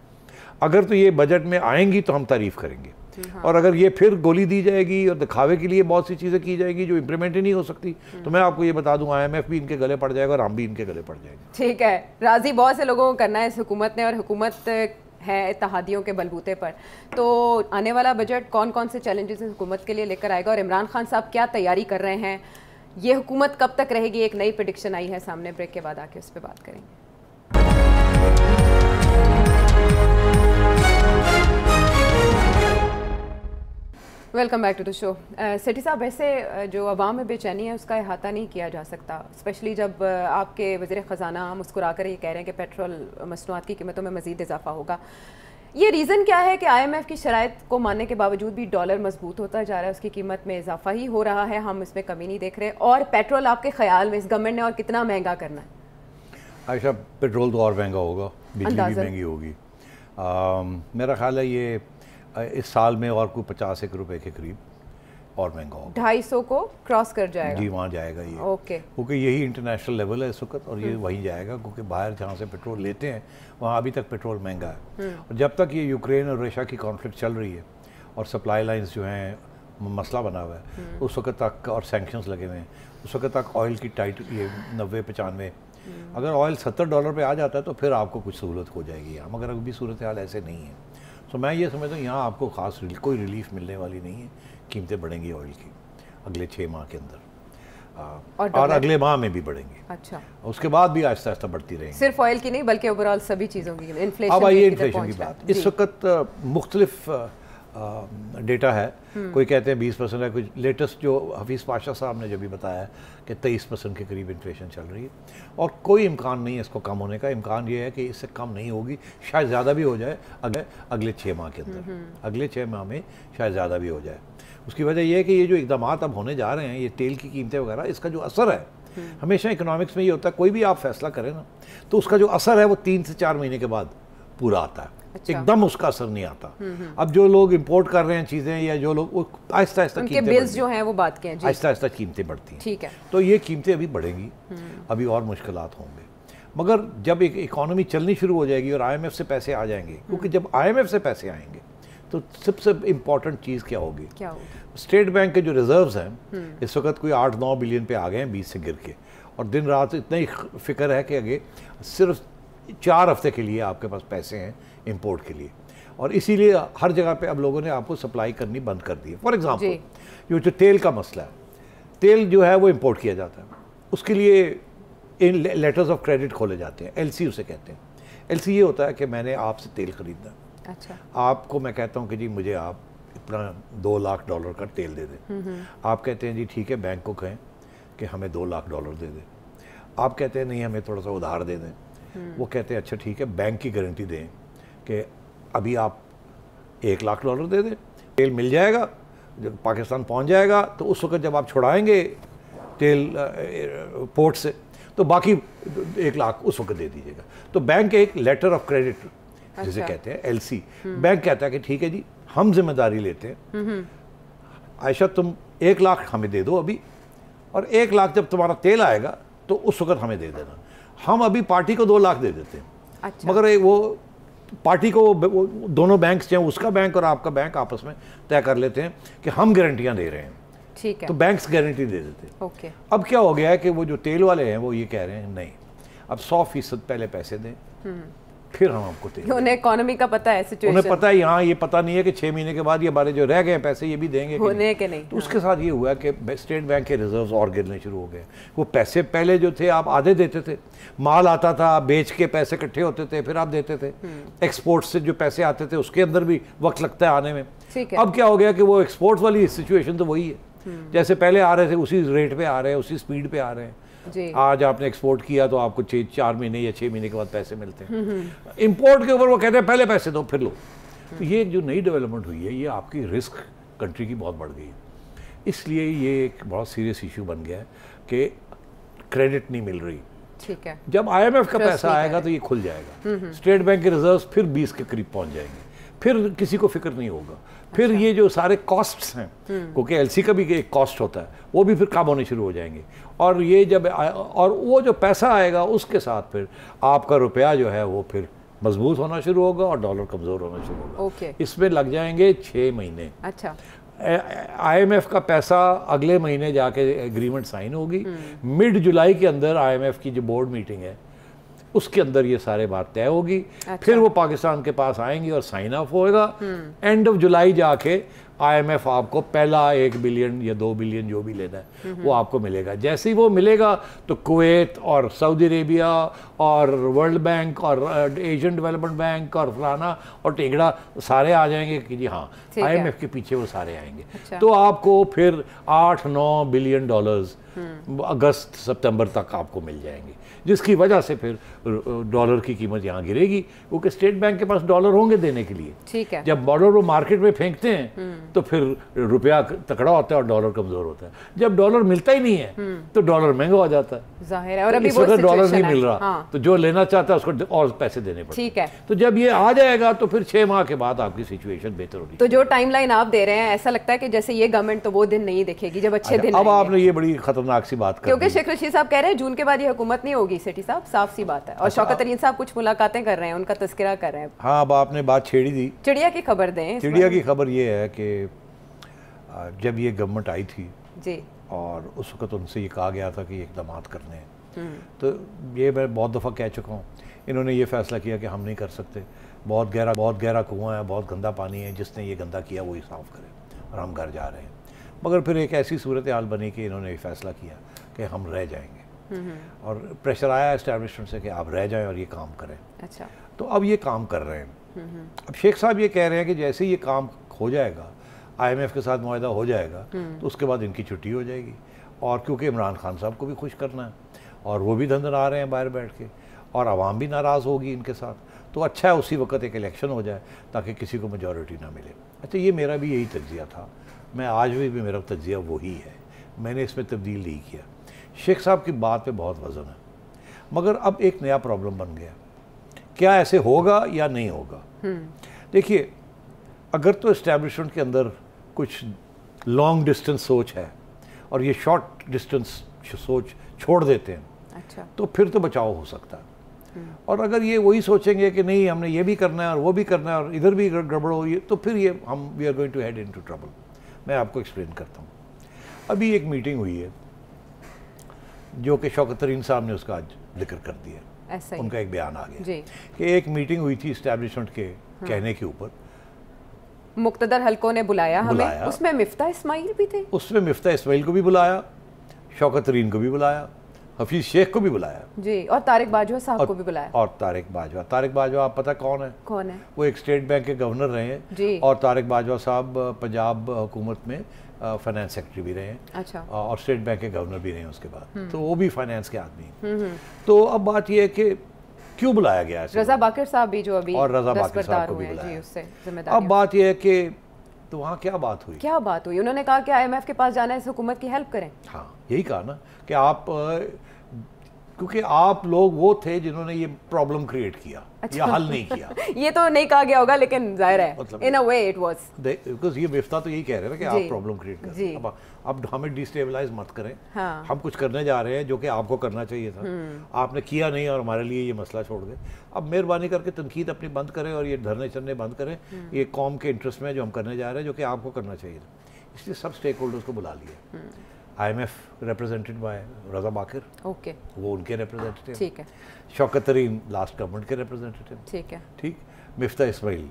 अगर तो ये बजट में आएंगी तो हम तारीफ़ करेंगे हाँ। और अगर ये फिर गोली दी जाएगी और दिखावे के लिए बहुत सी चीज़ें की जाएगी जो इम्प्लीमेंट ही नहीं हो सकती तो मैं आपको ये बता दूं आईएमएफ भी इनके गले पड़ जाएगा और हम भी इनके गले पड़ जाएंगे ठीक है राजी बहुत से लोगों को करना है इस हुकूमत ने और हुकूमत है इतिहादियों के बलबूते पर तो आने वाला बजट कौन कौन से चैलेंजेस हुकूमत के लिए लेकर आएगा और इमरान खान साहब क्या तैयारी कर रहे हैं ये हुकूमत कब तक रहेगी एक नई प्रडिक्शन आई है सामने ब्रेक के बाद आके उस पर बात करेंगे welcome back to the show Sethi साहब ऐसे uh, जो अवाम में बेचैनी है उसका अहाता नहीं किया जा सकता स्पेशली जब uh, आपके वजीर ख़जाना मुस्कुरा कर ये कह रहे हैं कि पेट्रोल मसनूआत की कीमतों में मजीद इजाफा होगा ये रीज़न क्या है कि आईएमएफ की शरात को मानने के बावजूद भी डॉलर मजबूत होता जा रहा है उसकी कीमत में इजाफा ही हो रहा है हम इसमें कमी नहीं देख रहे और पेट्रोल आपके ख्याल में इस गवर्नमेंट ने और कितना महंगा करना है आयशा पेट्रोल तो और महंगा होगा बिजली भी महंगी होगी मेरा ख्याल है ये इस साल में और कोई पचास एक रुपए के करीब और महंगा होगा ढाई सौ को क्रॉस कर जाएगा जी वहाँ जाएगा ये ओके क्योंकि यही इंटरनेशनल लेवल है इस वक्त और ये हम्म। वहीं जाएगा क्योंकि बाहर जहाँ से पेट्रोल लेते हैं वहाँ अभी तक पेट्रोल महंगा है हम्म। और जब तक ये यूक्रेन और रशिया की कॉन्फ्लिक्ट चल रही है और सप्लाई लाइन्स जो हैं मसला बना हुआ है हम्म। उस वक्त तक और सैंक्शंस लगे हुए हैं उस वक्त तक ऑयल की टाइट ये नब्बे पचानवे अगर ऑयल सत्तर डॉलर पे आ जाता है तो फिर आपको कुछ सहूलत हो जाएगी यहाँ मगर अभी सूरत हाल ऐसे नहीं है तो मैं ये समझता हूँ यहाँ आपको खास कोई रिलीफ मिलने वाली नहीं है कीमतें बढ़ेंगी ऑयल की अगले छः माह के अंदर और, और अगले माह में भी बढ़ेंगे अच्छा उसके बाद भी आहिस्ता आहिस्ता बढ़ती रहेंगी सिर्फ ऑयल की नहीं बल्कि ओवरऑल सभी चीज़ों की इन्फ्लेशन अब आइए इन्फ्लेशन की तो बात इस वक्त मुख्तलिफ डेटा है हम्म। कोई कहते हैं बीस परसेंट है कुछ लेटेस्ट जो हफीज़ पाशाह साहब ने जो भी बताया है कि तेईस परसेंट के करीब इन्फ्लेशन चल रही है और कोई इम्कान नहीं है इसको कम होने का इम्कान ये है कि इससे कम नहीं होगी शायद ज़्यादा भी हो जाए अगले अगले छः माह के अंदर हम्म, हम्म। अगले छः माह में शायद ज़्यादा भी हो जाए उसकी वजह यह है कि ये जो इकदाम अब होने जा रहे हैं ये तेल की कीमतें वगैरह इसका जो असर है हमेशा इकोनॉमिक्स में ये होता है कोई भी आप फैसला करें ना तो उसका जो असर है वो तीन से चार महीने के बाद पूरा आता है अच्छा। एकदम उसका असर नहीं आता अब जो लोग इम्पोर्ट कर रहे हैं चीज़ें या जो लोग वो आहिस्ता आहिस्ता आहिस्ता कीमतें बढ़ती हैं ठीक है तो ये कीमतें अभी बढ़ेंगी अभी और मुश्किल होंगे मगर जब एक इकोनॉमी चलनी शुरू हो जाएगी और आईएमएफ से पैसे आ जाएंगे क्योंकि जब आईएमएफ से पैसे आएंगे तो सबसे इम्पोर्टेंट चीज़ क्या होगी क्या होगी स्टेट बैंक के जो रिजर्व्स हैं हम्म। इस वक्त कोई आठ नौ बिलियन पे आ गए हैं बीस से गिर के और दिन रात इतना ही फिक्र है कि आगे सिर्फ चार हफ्ते के लिए आपके पास पैसे हैं इम्पोर्ट के लिए और इसीलिए हर जगह पे अब लोगों ने आपको सप्लाई करनी बंद कर दी है फॉर एग्ज़ाम्पल जो जो तेल का मसला है तेल जो है वो इम्पोर्ट किया जाता है उसके लिए इन लेटर्स ऑफ क्रेडिट खोले जाते हैं एल उसे कहते हैं एल ये होता है कि मैंने आपसे तेल ख़रीदना अच्छा आपको मैं कहता हूँ कि जी मुझे आप इतना दो लाख डॉलर का तेल दे दें हम्म, हम्म। आप कहते हैं जी ठीक है बैंक को कहें कि हमें दो लाख डॉलर दे दें आप कहते हैं नहीं हमें थोड़ा सा उधार दे दें हम्म। वो कहते हैं अच्छा ठीक है बैंक की गारंटी दें कि अभी आप एक लाख डॉलर दे दें तेल मिल जाएगा जब पाकिस्तान पहुंच जाएगा तो उस वक्त जब आप छुड़ाएंगे तेल पोर्ट से तो बाकी एक लाख उस वक्त दे दीजिएगा तो बैंक एक लेटर ऑफ क्रेडिट अच्छा। जिसे कहते हैं एलसी हम्म। बैंक कहता है कि ठीक है जी हम जिम्मेदारी लेते हैं हम्म, हम्म। आयशा तुम एक लाख हमें दे दो अभी और एक लाख जब तुम्हारा तेल आएगा तो उस वक्त हमें दे देना हम अभी पार्टी को दो लाख दे देते हैं अच्छा। मगर वो पार्टी को दोनों बैंक चाहे उसका बैंक और आपका बैंक आपस में तय कर लेते हैं कि हम गारंटियां दे रहे हैं ठीक है तो बैंक्स गारंटी दे देते हैं ओके अब क्या हो गया है कि वो जो तेल वाले हैं वो ये कह रहे हैं नहीं अब सौ फीसद पहले पैसे दें हम्म। फिर हम आपको देंगे उन्हें इकोनॉमी का पता है सिचुएशन उन्हें पता है यहाँ ये पता नहीं है कि छह महीने के बाद ये हमारे जो रह गए पैसे ये भी देंगे होने के नहीं, तो उसके हाँ। साथ ये हुआ कि स्टेट बैंक के रिजर्व और गिरने शुरू हो गए वो पैसे पहले जो थे आप आधे देते थे माल आता था बेच के पैसे इकट्ठे होते थे फिर आप देते थे एक्सपोर्ट हम्म। से जो पैसे आते थे उसके अंदर भी वक्त लगता है आने में अब क्या हो गया कि वो एक्सपोर्ट वाली सिचुएशन तो वही है हम्म। जैसे पहले आ रहे थे उसी रेट पे आ रहे हैं उसी स्पीड पे आ रहे हैं आज आपने एक्सपोर्ट किया तो आपको चार महीने या छः महीने के बाद पैसे मिलते हैं इम्पोर्ट के ऊपर वो कहते हैं पहले पैसे दो फिर लो तो ये जो नई डेवलपमेंट हुई है ये आपकी रिस्क कंट्री की बहुत बढ़ गई है इसलिए ये एक बहुत सीरियस इशू बन गया है कि क्रेडिट नहीं मिल रही ठीक है जब आईएमएफ का पैसा आएगा तो ये खुल जाएगा स्टेट हम्म, बैंक हम्म। के रिजर्व्स फिर 20 के करीब पहुंच जाएंगे फिर किसी को फिक्र नहीं होगा फिर अच्छा। ये जो सारे कॉस्ट्स हैं हम्म। क्योंकि एलसी का भी एक कॉस्ट होता है वो भी फिर काम होने शुरू हो जाएंगे और ये जब और वो जो पैसा आएगा उसके साथ फिर आपका रुपया जो है वो फिर मजबूत होना शुरू होगा और डॉलर कमज़ोर होना शुरू होगा okay. इसमें लग जाएंगे छः महीने अच्छा आईएमएफ का पैसा अगले महीने जाके एग्रीमेंट साइन होगी मिड हम्म। जुलाई के अंदर आईएमएफ की जो बोर्ड मीटिंग है उसके अंदर ये सारे बात तय होगी अच्छा। फिर वो पाकिस्तान के पास आएंगी और साइन ऑफ होएगा एंड ऑफ जुलाई जाके आईएमएफ आपको पहला एक बिलियन या दो बिलियन जो भी लेना है वो आपको मिलेगा जैसे ही वो मिलेगा तो कुवैत और सऊदी अरेबिया और वर्ल्ड बैंक और एशियन डेवलपमेंट बैंक और फलाना और टेंगड़ा सारे आ जाएंगे कि जी हाँ आई के पीछे वो सारे आएंगे अच्छा। तो आपको फिर आठ नौ बिलियन डॉलर्स हम्म। अगस्त सितंबर तक आपको मिल जाएंगे जिसकी वजह से फिर डॉलर की कीमत यहाँ गिरेगी क्योंकि स्टेट बैंक के पास डॉलर होंगे देने के लिए ठीक है जब डॉलर वो मार्केट में फेंकते हैं हम्म। तो फिर रुपया तकड़ा होता है और डॉलर कमजोर होता है जब डॉलर मिलता ही नहीं है हम्म। तो डॉलर महंगा हो जाता है जाहिर है और तो अभी अगर डॉलर नहीं मिल रहा हाँ। तो जो लेना चाहता है उसको और पैसे देने पड़ते ठीक है तो जब ये आ जाएगा तो फिर छह माह के बाद आपकी सिचुएशन बेहतर होगी तो जो टाइम आप दे रहे हैं ऐसा लगता है कि जैसे ये गवर्नमेंट तो वो दिन नहीं देखेगी जब अच्छे अच्छा, दिन अब आपने ये बड़ी खतरनाक सी बात क्योंकि शेख रशीद साहब कह रहे हैं जून के बाद ये हुकूमत नहीं होगी होगी सिटी साहब साफ सी बात है और अच्छा, शौकत तरीन साहब कुछ मुलाकातें कर रहे हैं उनका तस्करा कर रहे हैं हाँ अब आपने बात छेड़ी दी चिड़िया की खबर दें चिड़िया की खबर ये है कि जब ये गवर्नमेंट आई थी जी और उस वक्त उनसे ये कहा गया था कि इकदाम करने हैं हम्म। तो ये मैं बहुत दफ़ा कह चुका हूँ इन्होंने ये फैसला किया कि हम नहीं कर सकते बहुत गहरा बहुत गहरा कुआं है बहुत गंदा पानी है जिसने ये गंदा किया वही साफ़ करे और हम घर जा रहे हैं मगर फिर एक ऐसी सूरत हाल बनी कि इन्होंने ये फैसला किया कि हम रह जाएंगे और प्रेशर आया इस्टेब्लिशमेंट से कि आप रह जाएं और ये काम करें अच्छा तो अब ये काम कर रहे हैं अब शेख साहब ये कह रहे हैं कि जैसे ये काम हो जाएगा आईएमएफ के साथ माह हो जाएगा हम्म। तो उसके बाद इनकी छुट्टी हो जाएगी और क्योंकि इमरान खान साहब को भी खुश करना है और वो भी धंधन आ रहे हैं बाहर बैठ के और आवाम भी नाराज़ होगी इनके साथ तो अच्छा है उसी वक्त एक इलेक्शन हो जाए ताकि किसी को मेजोरिटी ना मिले अच्छा ये मेरा भी यही तजिया था मैं आज भी, भी मेरा तजिया वही है मैंने इसमें तब्दील नहीं किया शेख साहब की बात पे बहुत वज़न है मगर अब एक नया प्रॉब्लम बन गया क्या ऐसे होगा या नहीं होगा हम्म। देखिए अगर तो इस्टेब्लिशमेंट के अंदर कुछ लॉन्ग डिस्टेंस सोच है और ये शॉर्ट डिस्टेंस सोच छोड़ देते हैं अच्छा तो फिर तो बचाव हो सकता है हम्म। और अगर ये वही सोचेंगे कि नहीं हमने ये भी करना है और वो भी करना है और इधर भी गड़बड़ हो ये तो फिर ये हम we are going to head into trouble मैं आपको एक्सप्लेन करता हूँ अभी एक मीटिंग हुई है जो कि शौकत तरीन साहब ने उसका आज जिक्र कर दिया ऐसा उनका एक बयान आ गया कि एक मीटिंग हुई थी इस्टेब्लिशमेंट के हाँ। कहने के ऊपर मुख्तर हलकों ने बुलाया, बुलाया हमें उसमें मिफ्ता इस्माइल भी थे उसमें मिफ्ता इस्माइल को भी बुलाया शौकत तरीन को भी बुलाया हफीज शेख को भी बुलाया जी और तारिक बाजवा साहब को भी बुलाया और तारिक बाजवा तारिक बाजवा आप पता कौन है कौन है वो एक स्टेट बैंक के गवर्नर रहे हैं जी और तारिक बाजवा साहब पंजाब हुकूमत में फाइनेंस सेक्रेटरी भी रहे हैं अच्छा और स्टेट बैंक के गवर्नर भी रहे हैं उसके बाद हम्म। तो वो भी फाइनेंस के आदमी हम्म, हम्म। तो अब बात यह है कि क्यों बुलाया गया रजा बाकर साहब भी जो अभी और रजा बाकर साहब को भी बुलाया अब बात यह है कि तो वहाँ क्या बात हुई क्या बात हुई उन्होंने कहा कि आईएमएफ के पास जाना है इस हुकूमत की हेल्प करें हाँ यही कहा ना कि आप क्योंकि आप लोग वो थे जिन्होंने ये प्रॉब्लम क्रिएट किया अच्छा। या हल नहीं किया ये तो नहीं कहा गया होगा लेकिन जाहिर है in a way it was because ये विफ्ता तो यही कह रहे हैं कि आप प्रॉब्लम क्रिएट कर अब अब हमें डिस्टेबलाइज मत करें हाँ। हम कुछ करने जा रहे हैं जो कि आपको करना चाहिए था हम्म। आपने किया नहीं और हमारे लिए ये मसला छोड़ गए अब मेहरबानी करके तनकीद अपनी बंद करें और ये धरने चरने बंद करें हम्म। ये कौम के इंटरेस्ट में जो हम करने जा रहे हैं जो कि आपको करना चाहिए था इसलिए सब स्टेक होल्डर्स को बुला लिया हम्म। IMF represented by Raza Baqir okay वो उनके रिप्रेजेंटेटिव ठीक है शौकत तरीन लास्ट गवर्नमेंट के रिप्रेजेंटेटिव ठीक है ठीक मिफ्ता इसमाइल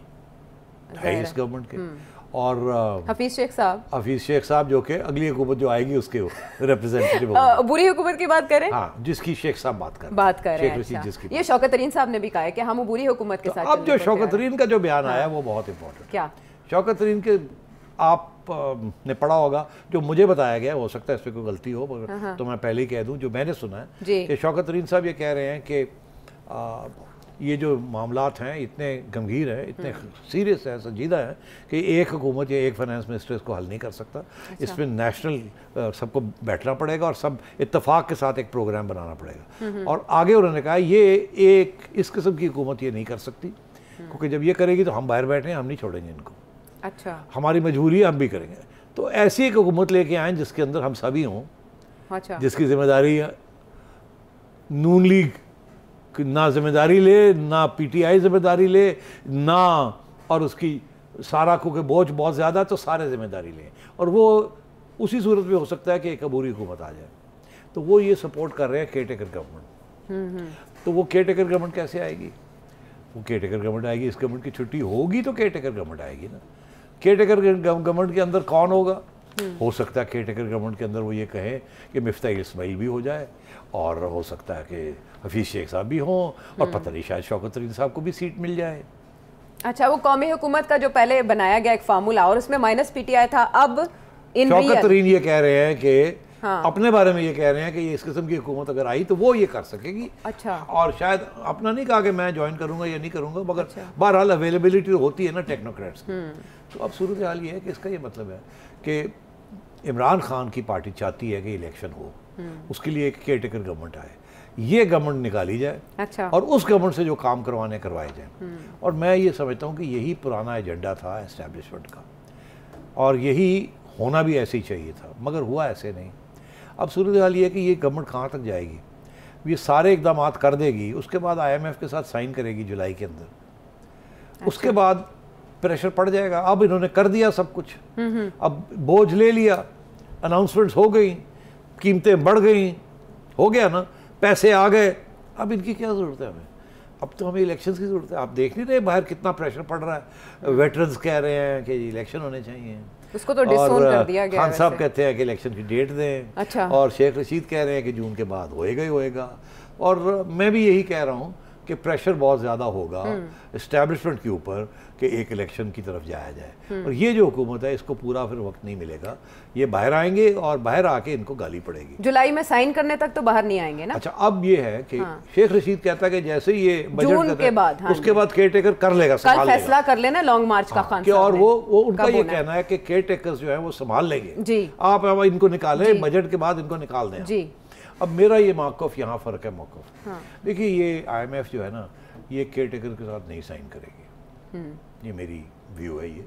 है इस गवर्नमेंट के हम्म। और हफीज शेख साहब हफीज शेख साहब जो के अगली हुकूमत जो आएगी उसके रिप्रेजेंटेटिव बुरी हुकूमत की बात करें हाँ जिसकी शेख साहब बात कर बात कर रहे हैं अच्छा। जिसकी ये शौकत तरीन साहब ने भी कहा है कि हम बुरी हुकूमत के तो साथ अब जो शौकत तरीन का जो बयान आया हाँ। वो बहुत इंपॉर्टेंट क्या शौकत तरीन के आप ने पढ़ा होगा जो मुझे बताया गया हो सकता है इसमें कोई गलती हो पर हाँ, हाँ। तो मैं पहले ही कह दूं जो मैंने सुना है कि शौकत तरीन साहब ये कह रहे हैं कि ये जो मामला हैं इतने गंभीर हैं इतने हाँ। सीरियस हैं संजीदा हैं कि एक हुकूमत या एक फाइनेंस मिनिस्टर इसको हल नहीं कर सकता अच्छा। इसमें नेशनल सबको बैठना पड़ेगा और सब इतफाक़ के साथ एक प्रोग्राम बनाना पड़ेगा हम्म, हम्म। और आगे उन्होंने कहा ये एक इस किस्म की हुकूमत ये नहीं कर सकती हम्म। क्योंकि जब ये करेगी तो हम बाहर बैठे हैं हम नहीं छोड़ेंगे इनको अच्छा हमारी मजबूरी हम भी करेंगे तो ऐसी एक हुकूमत लेके आए जिसके अंदर हम सभी हों अच्छा जिसकी जिम्मेदारी नून लीग ना जिम्मेदारी ले ना पीटीआई जिम्मेदारी ले ना और उसकी सारा को के बोझ बहुत ज़्यादा तो सारे जिम्मेदारी लें और वो उसी सूरत में हो सकता है कि एक अबूरी हुकूमत आ जाए तो वो ये सपोर्ट कर रहे हैं केयर टेकर गवर्नमेंट हम्म, हम्म। तो वो केयर टेकर गवर्नमेंट कैसे आएगी वो केयर टेकर गवर्नमेंट आएगी इस गवर्नमेंट की छुट्टी होगी तो केयर टेकर गवर्नमेंट आएगी ना केयर टेकर गवर्नमेंट के अंदर कौन होगा हम्म। हो सकता है केयर टेकर गवर्नमेंट के अंदर वो ये कहें कि मिफ्ता इसमाइल भी हो जाए और हो सकता है कि हफीज़ शेख साहब भी हों और हम्म। पता नहीं शायद शौकत तरीन साहब को भी सीट मिल जाए अच्छा वो कौमी हुकूमत का जो पहले बनाया गया एक फार्मूला और उसमें माइनस पीटीआई था अब इन शौकत तरीन ये कह रहे हैं कि हाँ। अपने बारे में ये कह रहे हैं कि इस किस्म की हुकूमत अगर आई तो वो ये कर सकेगी अच्छा और शायद अपना नहीं कहा कि मैं ज्वाइन करूंगा या नहीं करूंगा मगर अच्छा। बहरहाल अवेलेबिलिटी तो होती है ना टेक्नोक्रेट्स की हम्म। तो अब सूरत हाल ये है कि इसका ये मतलब है कि इमरान खान की पार्टी चाहती है कि इलेक्शन हो हम्म। उसके लिए एक केयर टेकर गवर्नमेंट आए ये गवर्नमेंट निकाली जाए अच्छा। और उस गवर्नमेंट से जो काम करवाने करवाए जाए हम्म। और मैं ये समझता हूँ कि यही पुराना एजेंडा था इस्टेब्लिशमेंट का और यही होना भी ऐसे ही चाहिए था मगर हुआ ऐसे नहीं अब सूरत हाल ये है कि ये गवर्नमेंट कहाँ तक जाएगी ये सारे इकदाम कर देगी उसके बाद आई के साथ साइन करेगी जुलाई के अंदर अच्छा। उसके बाद प्रेशर पड़ जाएगा अब इन्होंने कर दिया सब कुछ अब बोझ ले लिया अनाउंसमेंट्स हो गई कीमतें बढ़ गई हो गया ना पैसे आ गए अब इनकी क्या ज़रूरत है हमें अब तो हमें इलेक्शंस की ज़रूरत है आप देख नहीं रहे बाहर कितना प्रेशर पड़ रहा है वेटरन्स कह रहे हैं कि इलेक्शन होने चाहिए उसको तो और कर दिया गया खान साहब कहते हैं कि इलेक्शन की डेट दें अच्छा और शेख रशीद कह रहे हैं कि जून के बाद होएगा ही होएगा और मैं भी यही कह रहा हूँ कि प्रेशर बहुत ज़्यादा होगा इस्टेब्लिशमेंट हम्म। के ऊपर कि एक इलेक्शन की तरफ जाया जाए हम्म। और ये जो हुकूमत है इसको पूरा फिर वक्त नहीं मिलेगा ये बाहर आएंगे और बाहर आके इनको गाली पड़ेगी जुलाई में साइन करने तक तो बाहर नहीं आएंगे ना अच्छा अब ये है कि हाँ। शेख रशीद कहता है कि जैसे ये जून के बाद हाँ, उसके बाद केयर टेकर कर लेगा कल फैसला कर लेना लॉन्ग मार्च का हाँ, खान और वो वो उनका ये कहना है कि केयर टेकर जो है वो संभाल लेंगे जी आप इनको निकाले बजट के बाद इनको निकाल दें जी अब मेरा ये मौकफ यहाँ फ़र्क है मौकफ हाँ। देखिए ये आई जो है ना ये केयर टेकर के साथ नहीं साइन करेगी हम्म। ये मेरी व्यू है ये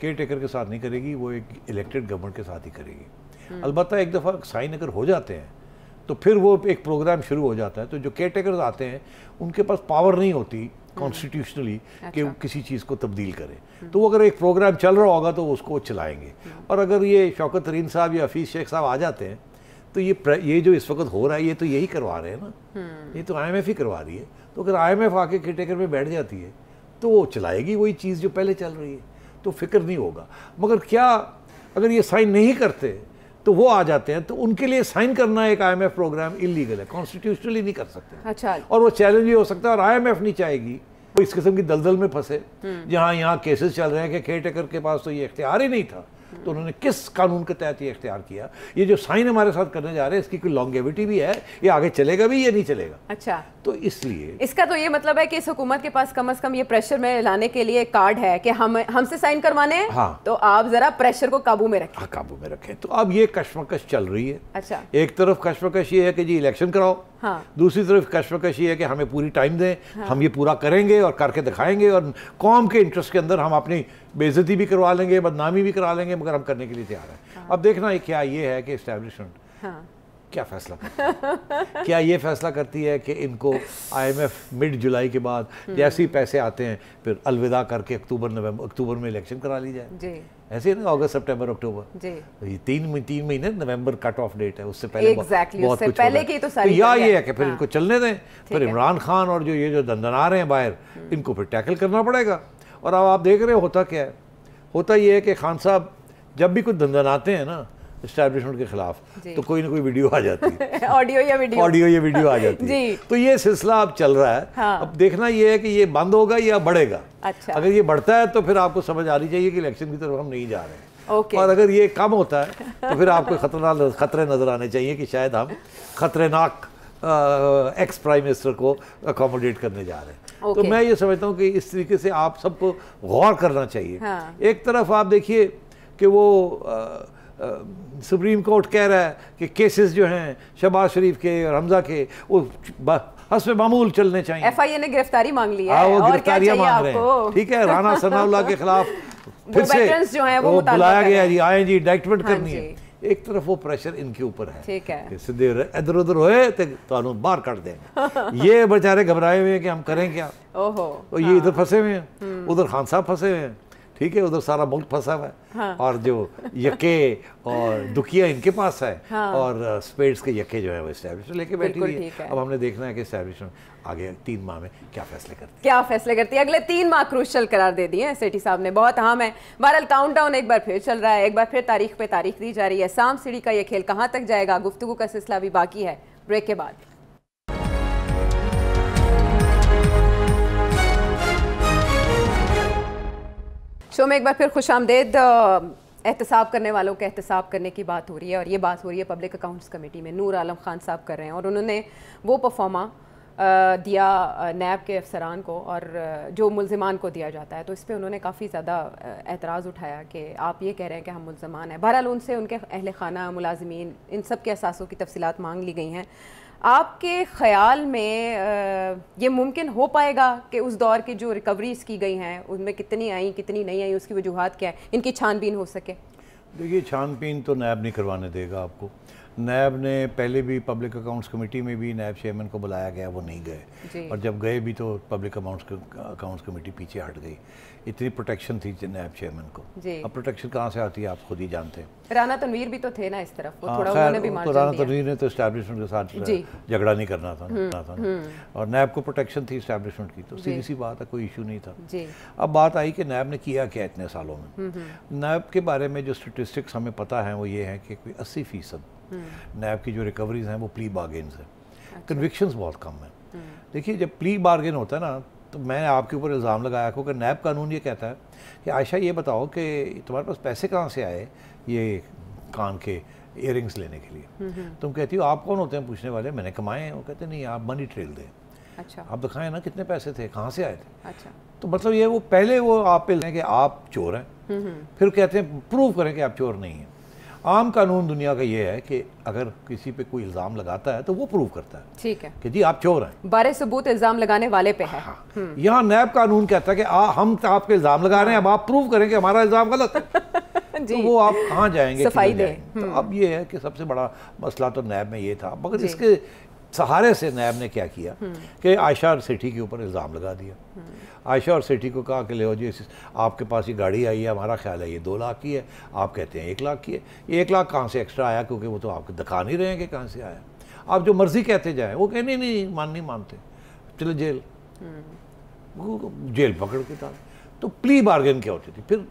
केयर टेकर के साथ नहीं करेगी वो एक इलेक्टेड गवर्नमेंट के साथ ही करेगी हम्म। अलबत्त एक दफ़ा साइन अगर हो जाते हैं तो फिर वो एक प्रोग्राम शुरू हो जाता है तो जो केयर टेकर आते हैं उनके पास पावर नहीं होती कॉन्स्टिट्यूशनली हम्म। अच्छा। कि किसी चीज़ को तब्दील करें हम्म। तो वो अगर एक प्रोग्राम चल रहा होगा तो उसको चलाएंगे और अगर ये शौकत तरीन साहब या हफीज़ शेख साहब आ जाते हैं तो ये ये जो इस वक्त हो रहा है ये तो यही करवा रहे हैं ना ये तो आईएमएफ ही करवा रही है तो अगर आईएमएफ आके केयर टेकर में बैठ जाती है तो वो चलाएगी वही चीज़ जो पहले चल रही है तो फिक्र नहीं होगा मगर क्या अगर ये साइन नहीं करते तो वो आ जाते हैं तो उनके लिए साइन करना एक आईएमएफ प्रोग्राम इलीगल है कॉन्स्टिट्यूशनली नहीं कर सकते अच्छा और वो चैलेंज भी हो सकता है और आईएमएफ नहीं चाहेगी वो इस किस्म की दलदल में फंसे हम्म। जहाँ यहाँ केसेस चल रहे हैं कि केयर टेकर के पास तो ये इख्तियार ही नहीं था तो उन्होंने किस कानून के तहत ये इख्तियार किया ये जो साइन हमारे साथ करने जा रहे हैं इसकी कोई लॉन्गेविटी भी है ये आगे चलेगा भी या नहीं चलेगा अच्छा तो इसलिए इसका तो ये मतलब है कि इस हुकूमत के पास कम अज कम ये प्रेशर में लाने के लिए कार्ड है कि हम हमसे साइन करवाने हाँ तो आप जरा प्रेशर को काबू में रखें हाँ, काबू में रखें तो अब ये कश्मकश चल रही है अच्छा एक तरफ कश्मकश ये है कि जी इलेक्शन कराओ हाँ। दूसरी तरफ कश्मकश ये है कि हमें पूरी टाइम दें हाँ। हम ये पूरा करेंगे और करके दिखाएंगे और कौम के इंटरेस्ट के अंदर हम अपनी बेजती भी करवा लेंगे बदनामी भी करा लेंगे मगर हम करने के लिए तैयार हैं हाँ। अब देखना क्या ये है कि इस्टेब्लिशमेंट क्या फैसला क्या ये फैसला करती है कि इनको आईएमएफ मिड जुलाई के बाद जैसे हम्म। ही पैसे आते हैं फिर अलविदा करके अक्टूबर नवंबर अक्टूबर में इलेक्शन करा ली जाए ऐसे ना अगस्त सितंबर अक्टूबर ये तीन तीन महीने नवंबर कट ऑफ डेट है उससे पहले exactly, बहुत उससे कुछ पहले की तो सारी तो या ये है कि फिर हाँ। इनको चलने दें फिर इमरान खान और जो ये जो दंदना रहे हैं बाहर हम्म। इनको फिर टैकल करना पड़ेगा और अब आप देख रहे होता क्या है होता ये है कि खान साहब जब भी कुछ धंधनाते हैं ना इस्टेब्लिशमेंट के खिलाफ तो कोई ना कोई वीडियो आ जाती है ऑडियो या वीडियो ऑडियो या वीडियो आ जाती है तो ये सिलसिला अब चल रहा है हाँ। अब देखना ये है कि ये बंद होगा या बढ़ेगा अच्छा अगर ये बढ़ता है तो फिर आपको समझ आनी चाहिए कि इलेक्शन की तरफ हम नहीं जा रहे हैं Okay. और अगर ये कम होता है तो फिर आपको खतरनाक खतरे नज़र आने चाहिए कि शायद हम खतरनाक एक्स प्राइम मिनिस्टर को अकोमोडेट करने जा रहे हैं तो okay. तो मैं ये समझता हूँ कि इस तरीके से आप सबको गौर करना चाहिए हाँ. एक तरफ आप देखिए कि वो आ, सुप्रीम कोर्ट कह रहा है कि केसेस जो हैं शबाज शरीफ के और हमजा के वो हंस में मामूल चलने चाहिए एफ आई ए ने गिरफ्तारी मांग ली है हाँ, वो गिरफ्तारियाँ मांग रहे हैं ठीक है राना सनाउल्ला के खिलाफ फिर से जो है वो, बुलाया गया जी आए जी इंडक्टमेंट हाँ करनी है एक तरफ वो प्रेशर इनके ऊपर है ठीक है इधर उधर होए तो बाहर कर दे ये बेचारे घबराए हुए हैं कि हम करें क्या ओहो तो ये इधर हाँ। फंसे हुए हैं हम्म। उधर खान साहब फंसे हुए हैं ठीक है उधर सारा मुल्क फंसा हुआ है हाँ। और जो यके और दुखिया इनके पास है हाँ। और स्पेड्स के यके जो है वो स्टैब्लिशमेंट लेके बैठी हुई है अब हमने देखना है कि स्टैब्लिशमेंट आगे तीन माह में क्या फैसले करती है क्या फैसले करती है अगले तीन माह क्रूशल करार दे दिए सेठी साहब ने बहुत अहम है टाउन टाउन एक बार फिर चल रहा है एक बार फिर तारीख पे तारीख दी जा रही है शाम सीढ़ी का ये खेल कहाँ तक जाएगा गुफ्तु का सिलसिला भी बाकी है ब्रेक के बाद शो में एक बार फिर खुश आमदेद एहतसाब करने वालों के एहतसाब करने की बात हो रही है और ये बात हो रही है पब्लिक अकाउंट्स कमेटी में नूर आलम खान साहब कर रहे हैं और उन्होंने वो परफॉर्मा दिया नैब के अफसरान को और जो मुलजमान को दिया जाता है तो इस पर उन्होंने काफ़ी ज़्यादा एतराज़ उठाया कि आप ये कह रहे हैं कि हम मुलजमान हैं बहरहाल उनसे उनके अहल खाना मुलाजमीन इन सब के असासों की तफसीत मांग ली गई हैं आपके ख्याल में ये मुमकिन हो पाएगा कि उस दौर की जो रिकवरीज की गई हैं उनमें कितनी आई कितनी नहीं आई उसकी वजूहत क्या है इनकी छानबीन हो सके देखिए छानबीन तो नैब नहीं करवाने देगा आपको नैब ने पहले भी पब्लिक अकाउंट्स कमेटी में भी नैब चेयरमैन को बुलाया गया वो नहीं गए और जब गए भी तो पब्लिक अकाउंट्स अकाउंट्स कमेटी पीछे हट गई इतनी प्रोटेक्शन थी नैब चेयरमैन को अब प्रोटेक्शन कहाँ से आती है आप खुद ही जानते हैं राना तनवीर भी तो थे ना इस तरफ वो हाँ, थोड़ा उन्होंने भी तो राना तनवीर ने तो इस्टेब्लिशमेंट के साथ झगड़ा नहीं करना था करना हम्म, था हम्म। और नैब को प्रोटेक्शन थी इस्टेब्लिशमेंट की तो सीधी सी बात है कोई इशू नहीं था अब बात आई कि नैब ने किया क्या इतने सालों में हम्म, नैब के बारे में जो स्टेटिस्टिक्स हमें पता है वो ये है कि कोई अस्सी फीसद नैब की जो रिकवरीज हैं वो प्ली बार्गेन्स हैं कन्विक्शंस अच्छा। बहुत कम हैं हम्म। देखिए जब प्ली बार्गेन होता है ना तो मैंने आपके ऊपर इल्ज़ाम लगाया क्योंकि नैब कानून ये कहता है कि आयशा ये बताओ कि तुम्हारे पास पैसे कहाँ से आए ये कान के इयर लेने के लिए तुम हम्म, हम्म। तो कहती हो आप कौन होते हैं पूछने वाले मैंने कमाए हैं वो कहते नहीं आप मनी ट्रेल दें अच्छा आप दिखाएं ना कितने पैसे थे कहाँ से आए थे अच्छा तो मतलब ये वो पहले वो आप पे लें कि आप चोर हैं फिर कहते हैं प्रूव करें कि आप चोर नहीं हैं आम कानून दुनिया का ये है कि अगर किसी पे कोई इल्ज़ाम लगाता है तो वो प्रूव करता है ठीक है कि जी आप चोर हैं बारे सबूत इल्ज़ाम लगाने वाले पे है हाँ। हम्म। यहाँ नैब कानून कहता है कि आ, हम तो आपके इल्ज़ाम लगा रहे हैं अब आप प्रूव करें कि हमारा इल्ज़ाम गलत है तो वो आप कहाँ जाएंगे सफाई दें तो हम्म। अब ये है कि सबसे बड़ा मसला तो नैब में ये था मगर इसके सहारे से नैब ने क्या किया हम्म। कि आयशा और सेठी के ऊपर इल्ज़ाम लगा दिया आयशा और सेठी को कहा कि ले जी आपके पास ये गाड़ी आई है हमारा ख्याल है ये दो लाख की है आप कहते हैं एक लाख की है ये एक लाख कहाँ से एक्स्ट्रा आया क्योंकि वो तो आपको दिखा नहीं रहे हैं कि कहाँ से आया आप जो मर्ज़ी कहते जाए वो कहने नहीं मान नहीं मानते चले जेल हम्म। वो जेल पकड़ के था तो प्ली बार्गेन क्या होती थी फिर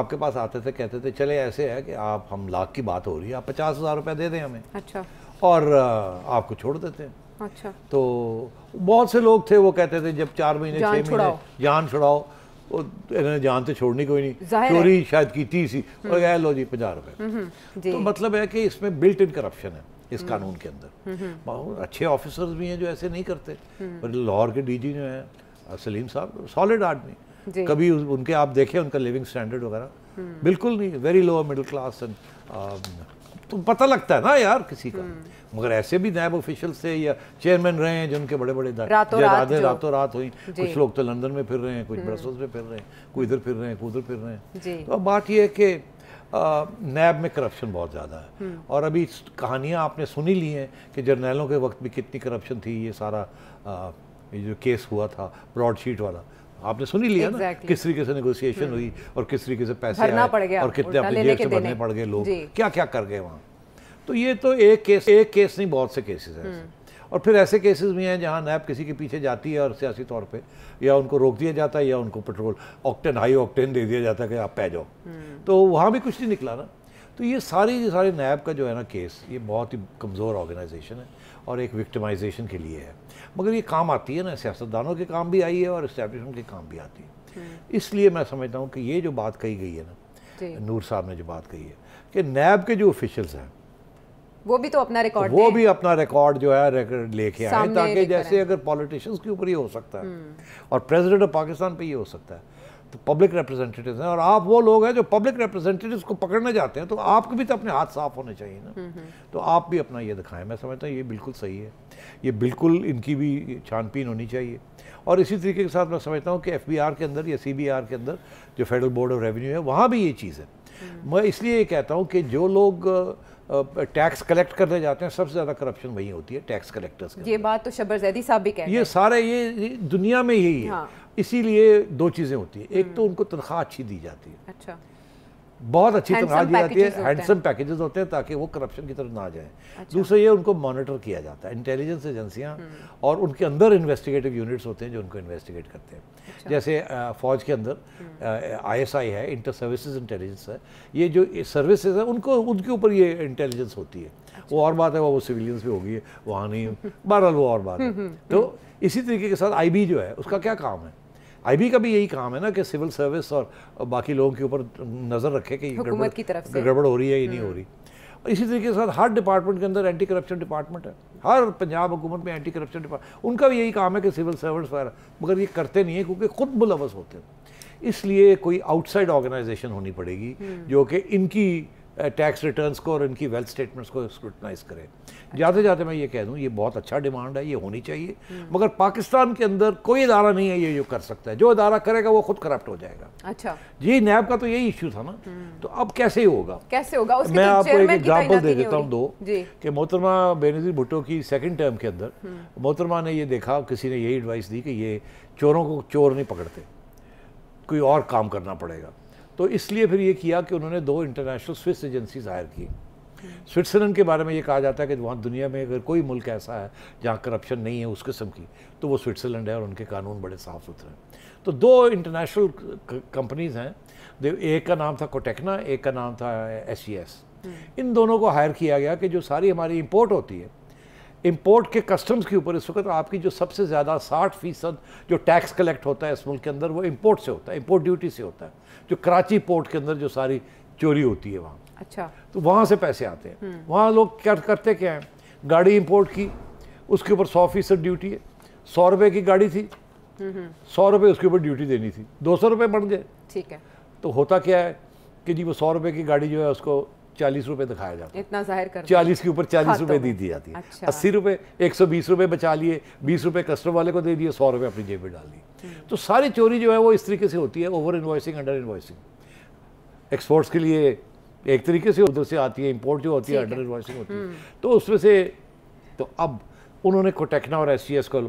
आपके पास आते थे कहते थे चले ऐसे है कि आप हम लाख की बात हो रही है आप पचास हज़ार रुपया दे दें हमें अच्छा और आपको छोड़ देते हैं अच्छा तो बहुत से लोग थे वो कहते थे जब चार महीने छह महीने जान छुड़ाओ इन्होंने जान तो छोड़नी कोई नहीं चोरी शायद की थी सी और गया हम्म। लो जी पंजा रुपये हम्म, हम्म। तो मतलब है कि इसमें बिल्ट इन करप्शन है इस कानून के अंदर अच्छे ऑफिसर्स भी हैं जो ऐसे नहीं करते पर लाहौर के डीजी जो हैं सलीम साहब सॉलिड आदमी कभी उनके आप देखें उनका लिविंग स्टैंडर्ड वगैरह बिल्कुल नहीं very lower middle class and तो पता लगता है ना यार किसी का हम्म। मगर ऐसे भी नायब ऑफिशियल थे या चेयरमैन रहे हैं जिनके बड़े बड़े रातों रात रात हुई कुछ लोग तो लंदन में फिर रहे हैं कुछ हम्म। ब्रसल्स में फिर रहे हैं कोई इधर फिर रहे हैं कोई उधर फिर रहे हैं तो अब बात यह है कि नैब में करप्शन बहुत ज़्यादा है हम्म। और अभी कहानियाँ आपने सुनी ली हैं कि जर्नैलों के वक्त भी कितनी करप्शन थी ये सारा ये जो केस हुआ था ब्रॉडशीट वाला आपने सुन ही लिया exactly. ना किस तरीके से नेगोशिएशन hmm. हुई और किस तरीके से पैसे आए पड़ गया और कितने अपने जेब से भरने पड़ गए लोग क्या क्या कर गए वहाँ तो ये तो एक केस एक केस नहीं बहुत से केसेस हैं hmm. और फिर ऐसे केसेस भी हैं जहाँ नैब किसी के पीछे जाती है और सियासी तौर पे या उनको रोक दिया जाता है या उनको पेट्रोल ऑक्टेन हाई ऑक्टेन दे दिया जाता है कि आप पै जाओ hmm. तो वहाँ भी कुछ नहीं निकला ना तो ये सारी सारी नैब का जो है ना केस ये बहुत ही कमज़ोर ऑर्गेनाइजेशन है और एक विक्टिमाइजेशन के लिए है मगर ये काम आती है ना सियासतदानों के काम भी आई है और इस्टेब्लिशमेंट के काम भी आती है हम्म। इसलिए मैं समझता हूँ कि ये जो बात कही गई है ना नूर साहब ने जो बात कही है कि नैब के जो ऑफिशल्स हैं वो भी तो अपना रिकॉर्ड वो भी अपना रिकॉर्ड जो है लेके आए ताकि जैसे अगर पॉलिटिशियंस के ऊपर ये हो सकता है हम्म। और प्रेसिडेंट ऑफ पाकिस्तान पे ये हो सकता है तो पब्लिक रिप्रेजेंटेटिव हैं और आप वो लोग हैं जो पब्लिक रिप्रेजेंटेटिव को पकड़ने जाते हैं तो आपके भी तो अपने हाथ साफ होने चाहिए ना हम्म, हम्म। तो आप भी अपना ये दिखाएं मैं समझता हूँ ये बिल्कुल सही है ये बिल्कुल इनकी भी छानपीन होनी चाहिए और इसी तरीके के साथ मैं समझता हूँ कि एफ के अंदर या सी के अंदर जो फेडरल बोर्ड ऑफ रेवेन्यू है वहाँ भी ये चीज़ है हम्म। मैं इसलिए ये कहता हूँ कि जो लोग टैक्स कलेक्ट करने जाते हैं सबसे ज़्यादा करप्शन वही होती है टैक्स कलेक्टर्स ये बात तो शबर जैदी साहब भी कह ये सारे ये दुनिया में यही है हाँ। इसीलिए दो चीज़ें होती हैं एक तो हम्म। उनको तनख्वाह अच्छी दी जाती है अच्छा बहुत अच्छी तनख्वाह दी जाती है हैंडसम पैकेजेस होते हैं ताकि वो करप्शन की तरफ ना जाएं अच्छा। दूसरा ये उनको मॉनिटर किया जाता है इंटेलिजेंस एजेंसियां हम्म। और उनके अंदर इन्वेस्टिगेटिव यूनिट्स होते हैं जो उनको इन्वेस्टिगेट करते हैं अच्छा। जैसे फ़ौज के अंदर आई हम्म। है इंटर सर्विस इंटेलिजेंस है ये जो सर्विसेज है उनको उनके ऊपर ये इंटेलिजेंस होती है अच्छा। वो और बात है वो सिविलियंस भी होगी वहाँ नहीं बहरहाल वो और बात है तो इसी तरीके के साथ आई जो है उसका क्या काम है आईबी का भी यही काम है ना कि सिविल सर्विस और बाकी लोगों के ऊपर नज़र रखे कि गड़बड़ हो रही है या नहीं हम्म। हो रही इसी तरीके के साथ हर डिपार्टमेंट के अंदर एंटी करप्शन डिपार्टमेंट है हर पंजाब हुकूमत में एंटी करप्शन डिपार्टमेंट उनका भी यही काम है कि सिविल सर्वेंट्स वगैरह मगर ये करते नहीं है क्योंकि खुद मुलवस होते हैं इसलिए कोई आउटसाइड ऑर्गेनाइजेशन होनी पड़ेगी हम्म। जो कि इनकी टैक्स रिटर्न्स को और इनकी वेल्थ स्टेटमेंट्स को स्क्रूटनाइज करें जाते जाते मैं ये कह दूँ ये बहुत अच्छा डिमांड है ये होनी चाहिए मगर पाकिस्तान के अंदर कोई अदारा नहीं है ये जो कर सकता है जो अदारा करेगा वो खुद करप्ट हो जाएगा अच्छा जी नैब का तो यही इश्यू था ना तो अब कैसे होगा कैसे होगा उसके मैं तो आपको एक एग्जाम्पल तो दे देता हूँ दो कि मोहतरमा बेनजीर भुट्टो की सेकेंड टर्म के अंदर हम्म। मोहतरमा ने ये देखा किसी ने यही एडवाइस दी कि ये चोरों को चोर नहीं पकड़ते कोई और काम करना पड़ेगा तो इसलिए फिर ये किया कि उन्होंने दो इंटरनेशनल स्विस एजेंसीज हायर की स्विट्ज़रलैंड के बारे में ये कहा जाता है कि वहाँ दुनिया में अगर कोई मुल्क ऐसा है जहाँ करप्शन नहीं है उस किस्म की तो वो स्विट्ज़रलैंड है और उनके कानून बड़े साफ़ सुथरे हैं तो दो इंटरनेशनल कंपनीज़ हैं एक का नाम था कोटेक्ना एक का नाम था एस हम्म। इन दोनों को हायर किया गया कि जो सारी हमारी इम्पोर्ट होती है इम्पोर्ट के कस्टम्स के ऊपर इस वक्त आपकी जो सबसे ज़्यादा साठ फीसद जो टैक्स कलेक्ट होता है इस मुल्क के अंदर वो इम्पोर्ट से होता है इम्पोर्ट ड्यूटी से होता है जो कराची पोर्ट के अंदर जो सारी चोरी होती है वहाँ अच्छा तो वहाँ से पैसे आते हैं हम्म। वहाँ लोग क्या करते क्या हैं गाड़ी इंपोर्ट की उसके ऊपर सौ फीसद ड्यूटी है सौ रुपये की गाड़ी थी हम्म, हम्म। सौ रुपये उसके ऊपर ड्यूटी देनी थी दो सौ रुपये बढ़ गए ठीक है तो होता क्या है कि जी वो सौ रुपये की गाड़ी जो है उसको चालीस रुपये दिखाया जाता है इतना जाहिर कर चालीस के ऊपर चालीस रुपये दी दी जाती है अच्छा। अस्सी रुपये एक सौ बीस रुपये बचा लिए बीस रुपये कस्टमर वाले को दे दिए सौ रुपये अपनी जेब में डाल दी तो सारी चोरी जो है वो इस तरीके से होती है over invoicing under invoicing exports के लिए एक तरीके से उधर से आती है इम्पोर्ट जो होती है अंडर इन्वाइसिंग होती है हम्म। तो उसमें से तो अब उन्होंने कोटेक्ना और एस को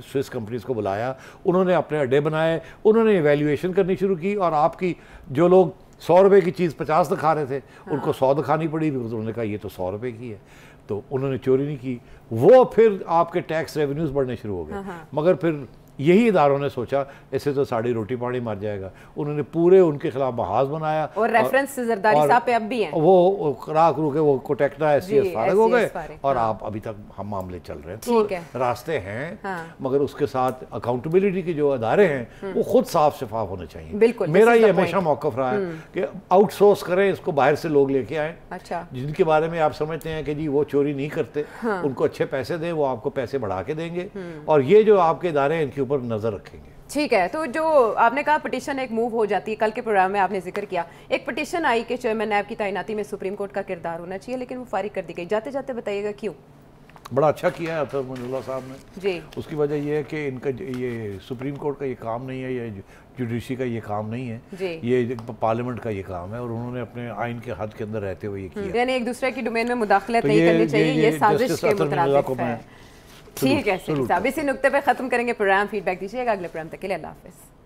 स्विस कंपनीज को बुलाया उन्होंने अपने अड्डे बनाए उन्होंने इवेल्यूएशन करनी शुरू की और आपकी जो लोग सौ रुपये की चीज़ पचास दिखा रहे थे हाँ। उनको सौ दिखानी पड़ी बिकॉज उन्होंने कहा ये तो सौ रुपये की है तो उन्होंने चोरी नहीं की वो फिर आपके टैक्स रेवेन्यूज़ बढ़ने शुरू हो गए हाँ।, हाँ। मगर फिर यही इदारों ने सोचा ऐसे तो साड़ी रोटी पानी मर जाएगा उन्होंने पूरे उनके खिलाफ महाज बनाया और रेफरेंस साहब पे अब भी हैं वो राख रू के वो कोटेक्टा एस सी फारग हो गए और हाँ। आप अभी तक हम मामले चल रहे हैं तो रास्ते हैं हाँ। मगर उसके साथ अकाउंटेबिलिटी के जो अदारे हैं हम्म। वो खुद साफ शफाफ होने चाहिए बिल्कुल मेरा ये हमेशा मौकफ रहा है हम्म। कि आउटसोर्स करें इसको बाहर से लोग लेके आए अच्छा जिनके बारे में आप समझते हैं कि जी वो चोरी नहीं करते हाँ। उनको अच्छे पैसे दें वो आपको पैसे बढ़ा के देंगे हम्म। और ये जो आपके इदारे हैं इनके ऊपर नज़र रखेंगे ठीक है तो जो आपने कहा पटिशन एक मूव हो जाती है कल के प्रोग्राम में आपने जिक्र किया एक पटिशन आई कि चेयरमैन नैब की तैनाती में सुप्रीम कोर्ट का किरदार होना चाहिए लेकिन वो फारिग कर दी गई जाते जाते बताइएगा क्यों बड़ा अच्छा किया है अतर मुजल्ला साहब ने जी उसकी वजह यह है कि इनका ये सुप्रीम कोर्ट का ये काम नहीं है ये जुडिशरी का ये काम नहीं है ये पार्लियामेंट का ये काम है और उन्होंने अपने आइन के हद के अंदर रहते हुए ये किया यानी एक दूसरे की डोमेन में मुदाखलत तो नहीं करनी चाहिए ये साजिश के मुताबिक है ठीक है शेख साहब इसी नुकते पे खत्म करेंगे प्रोग्राम फीडबैक दीजिएगा अगले प्रोग्राम तक के लिए अल्लाह हाफिज़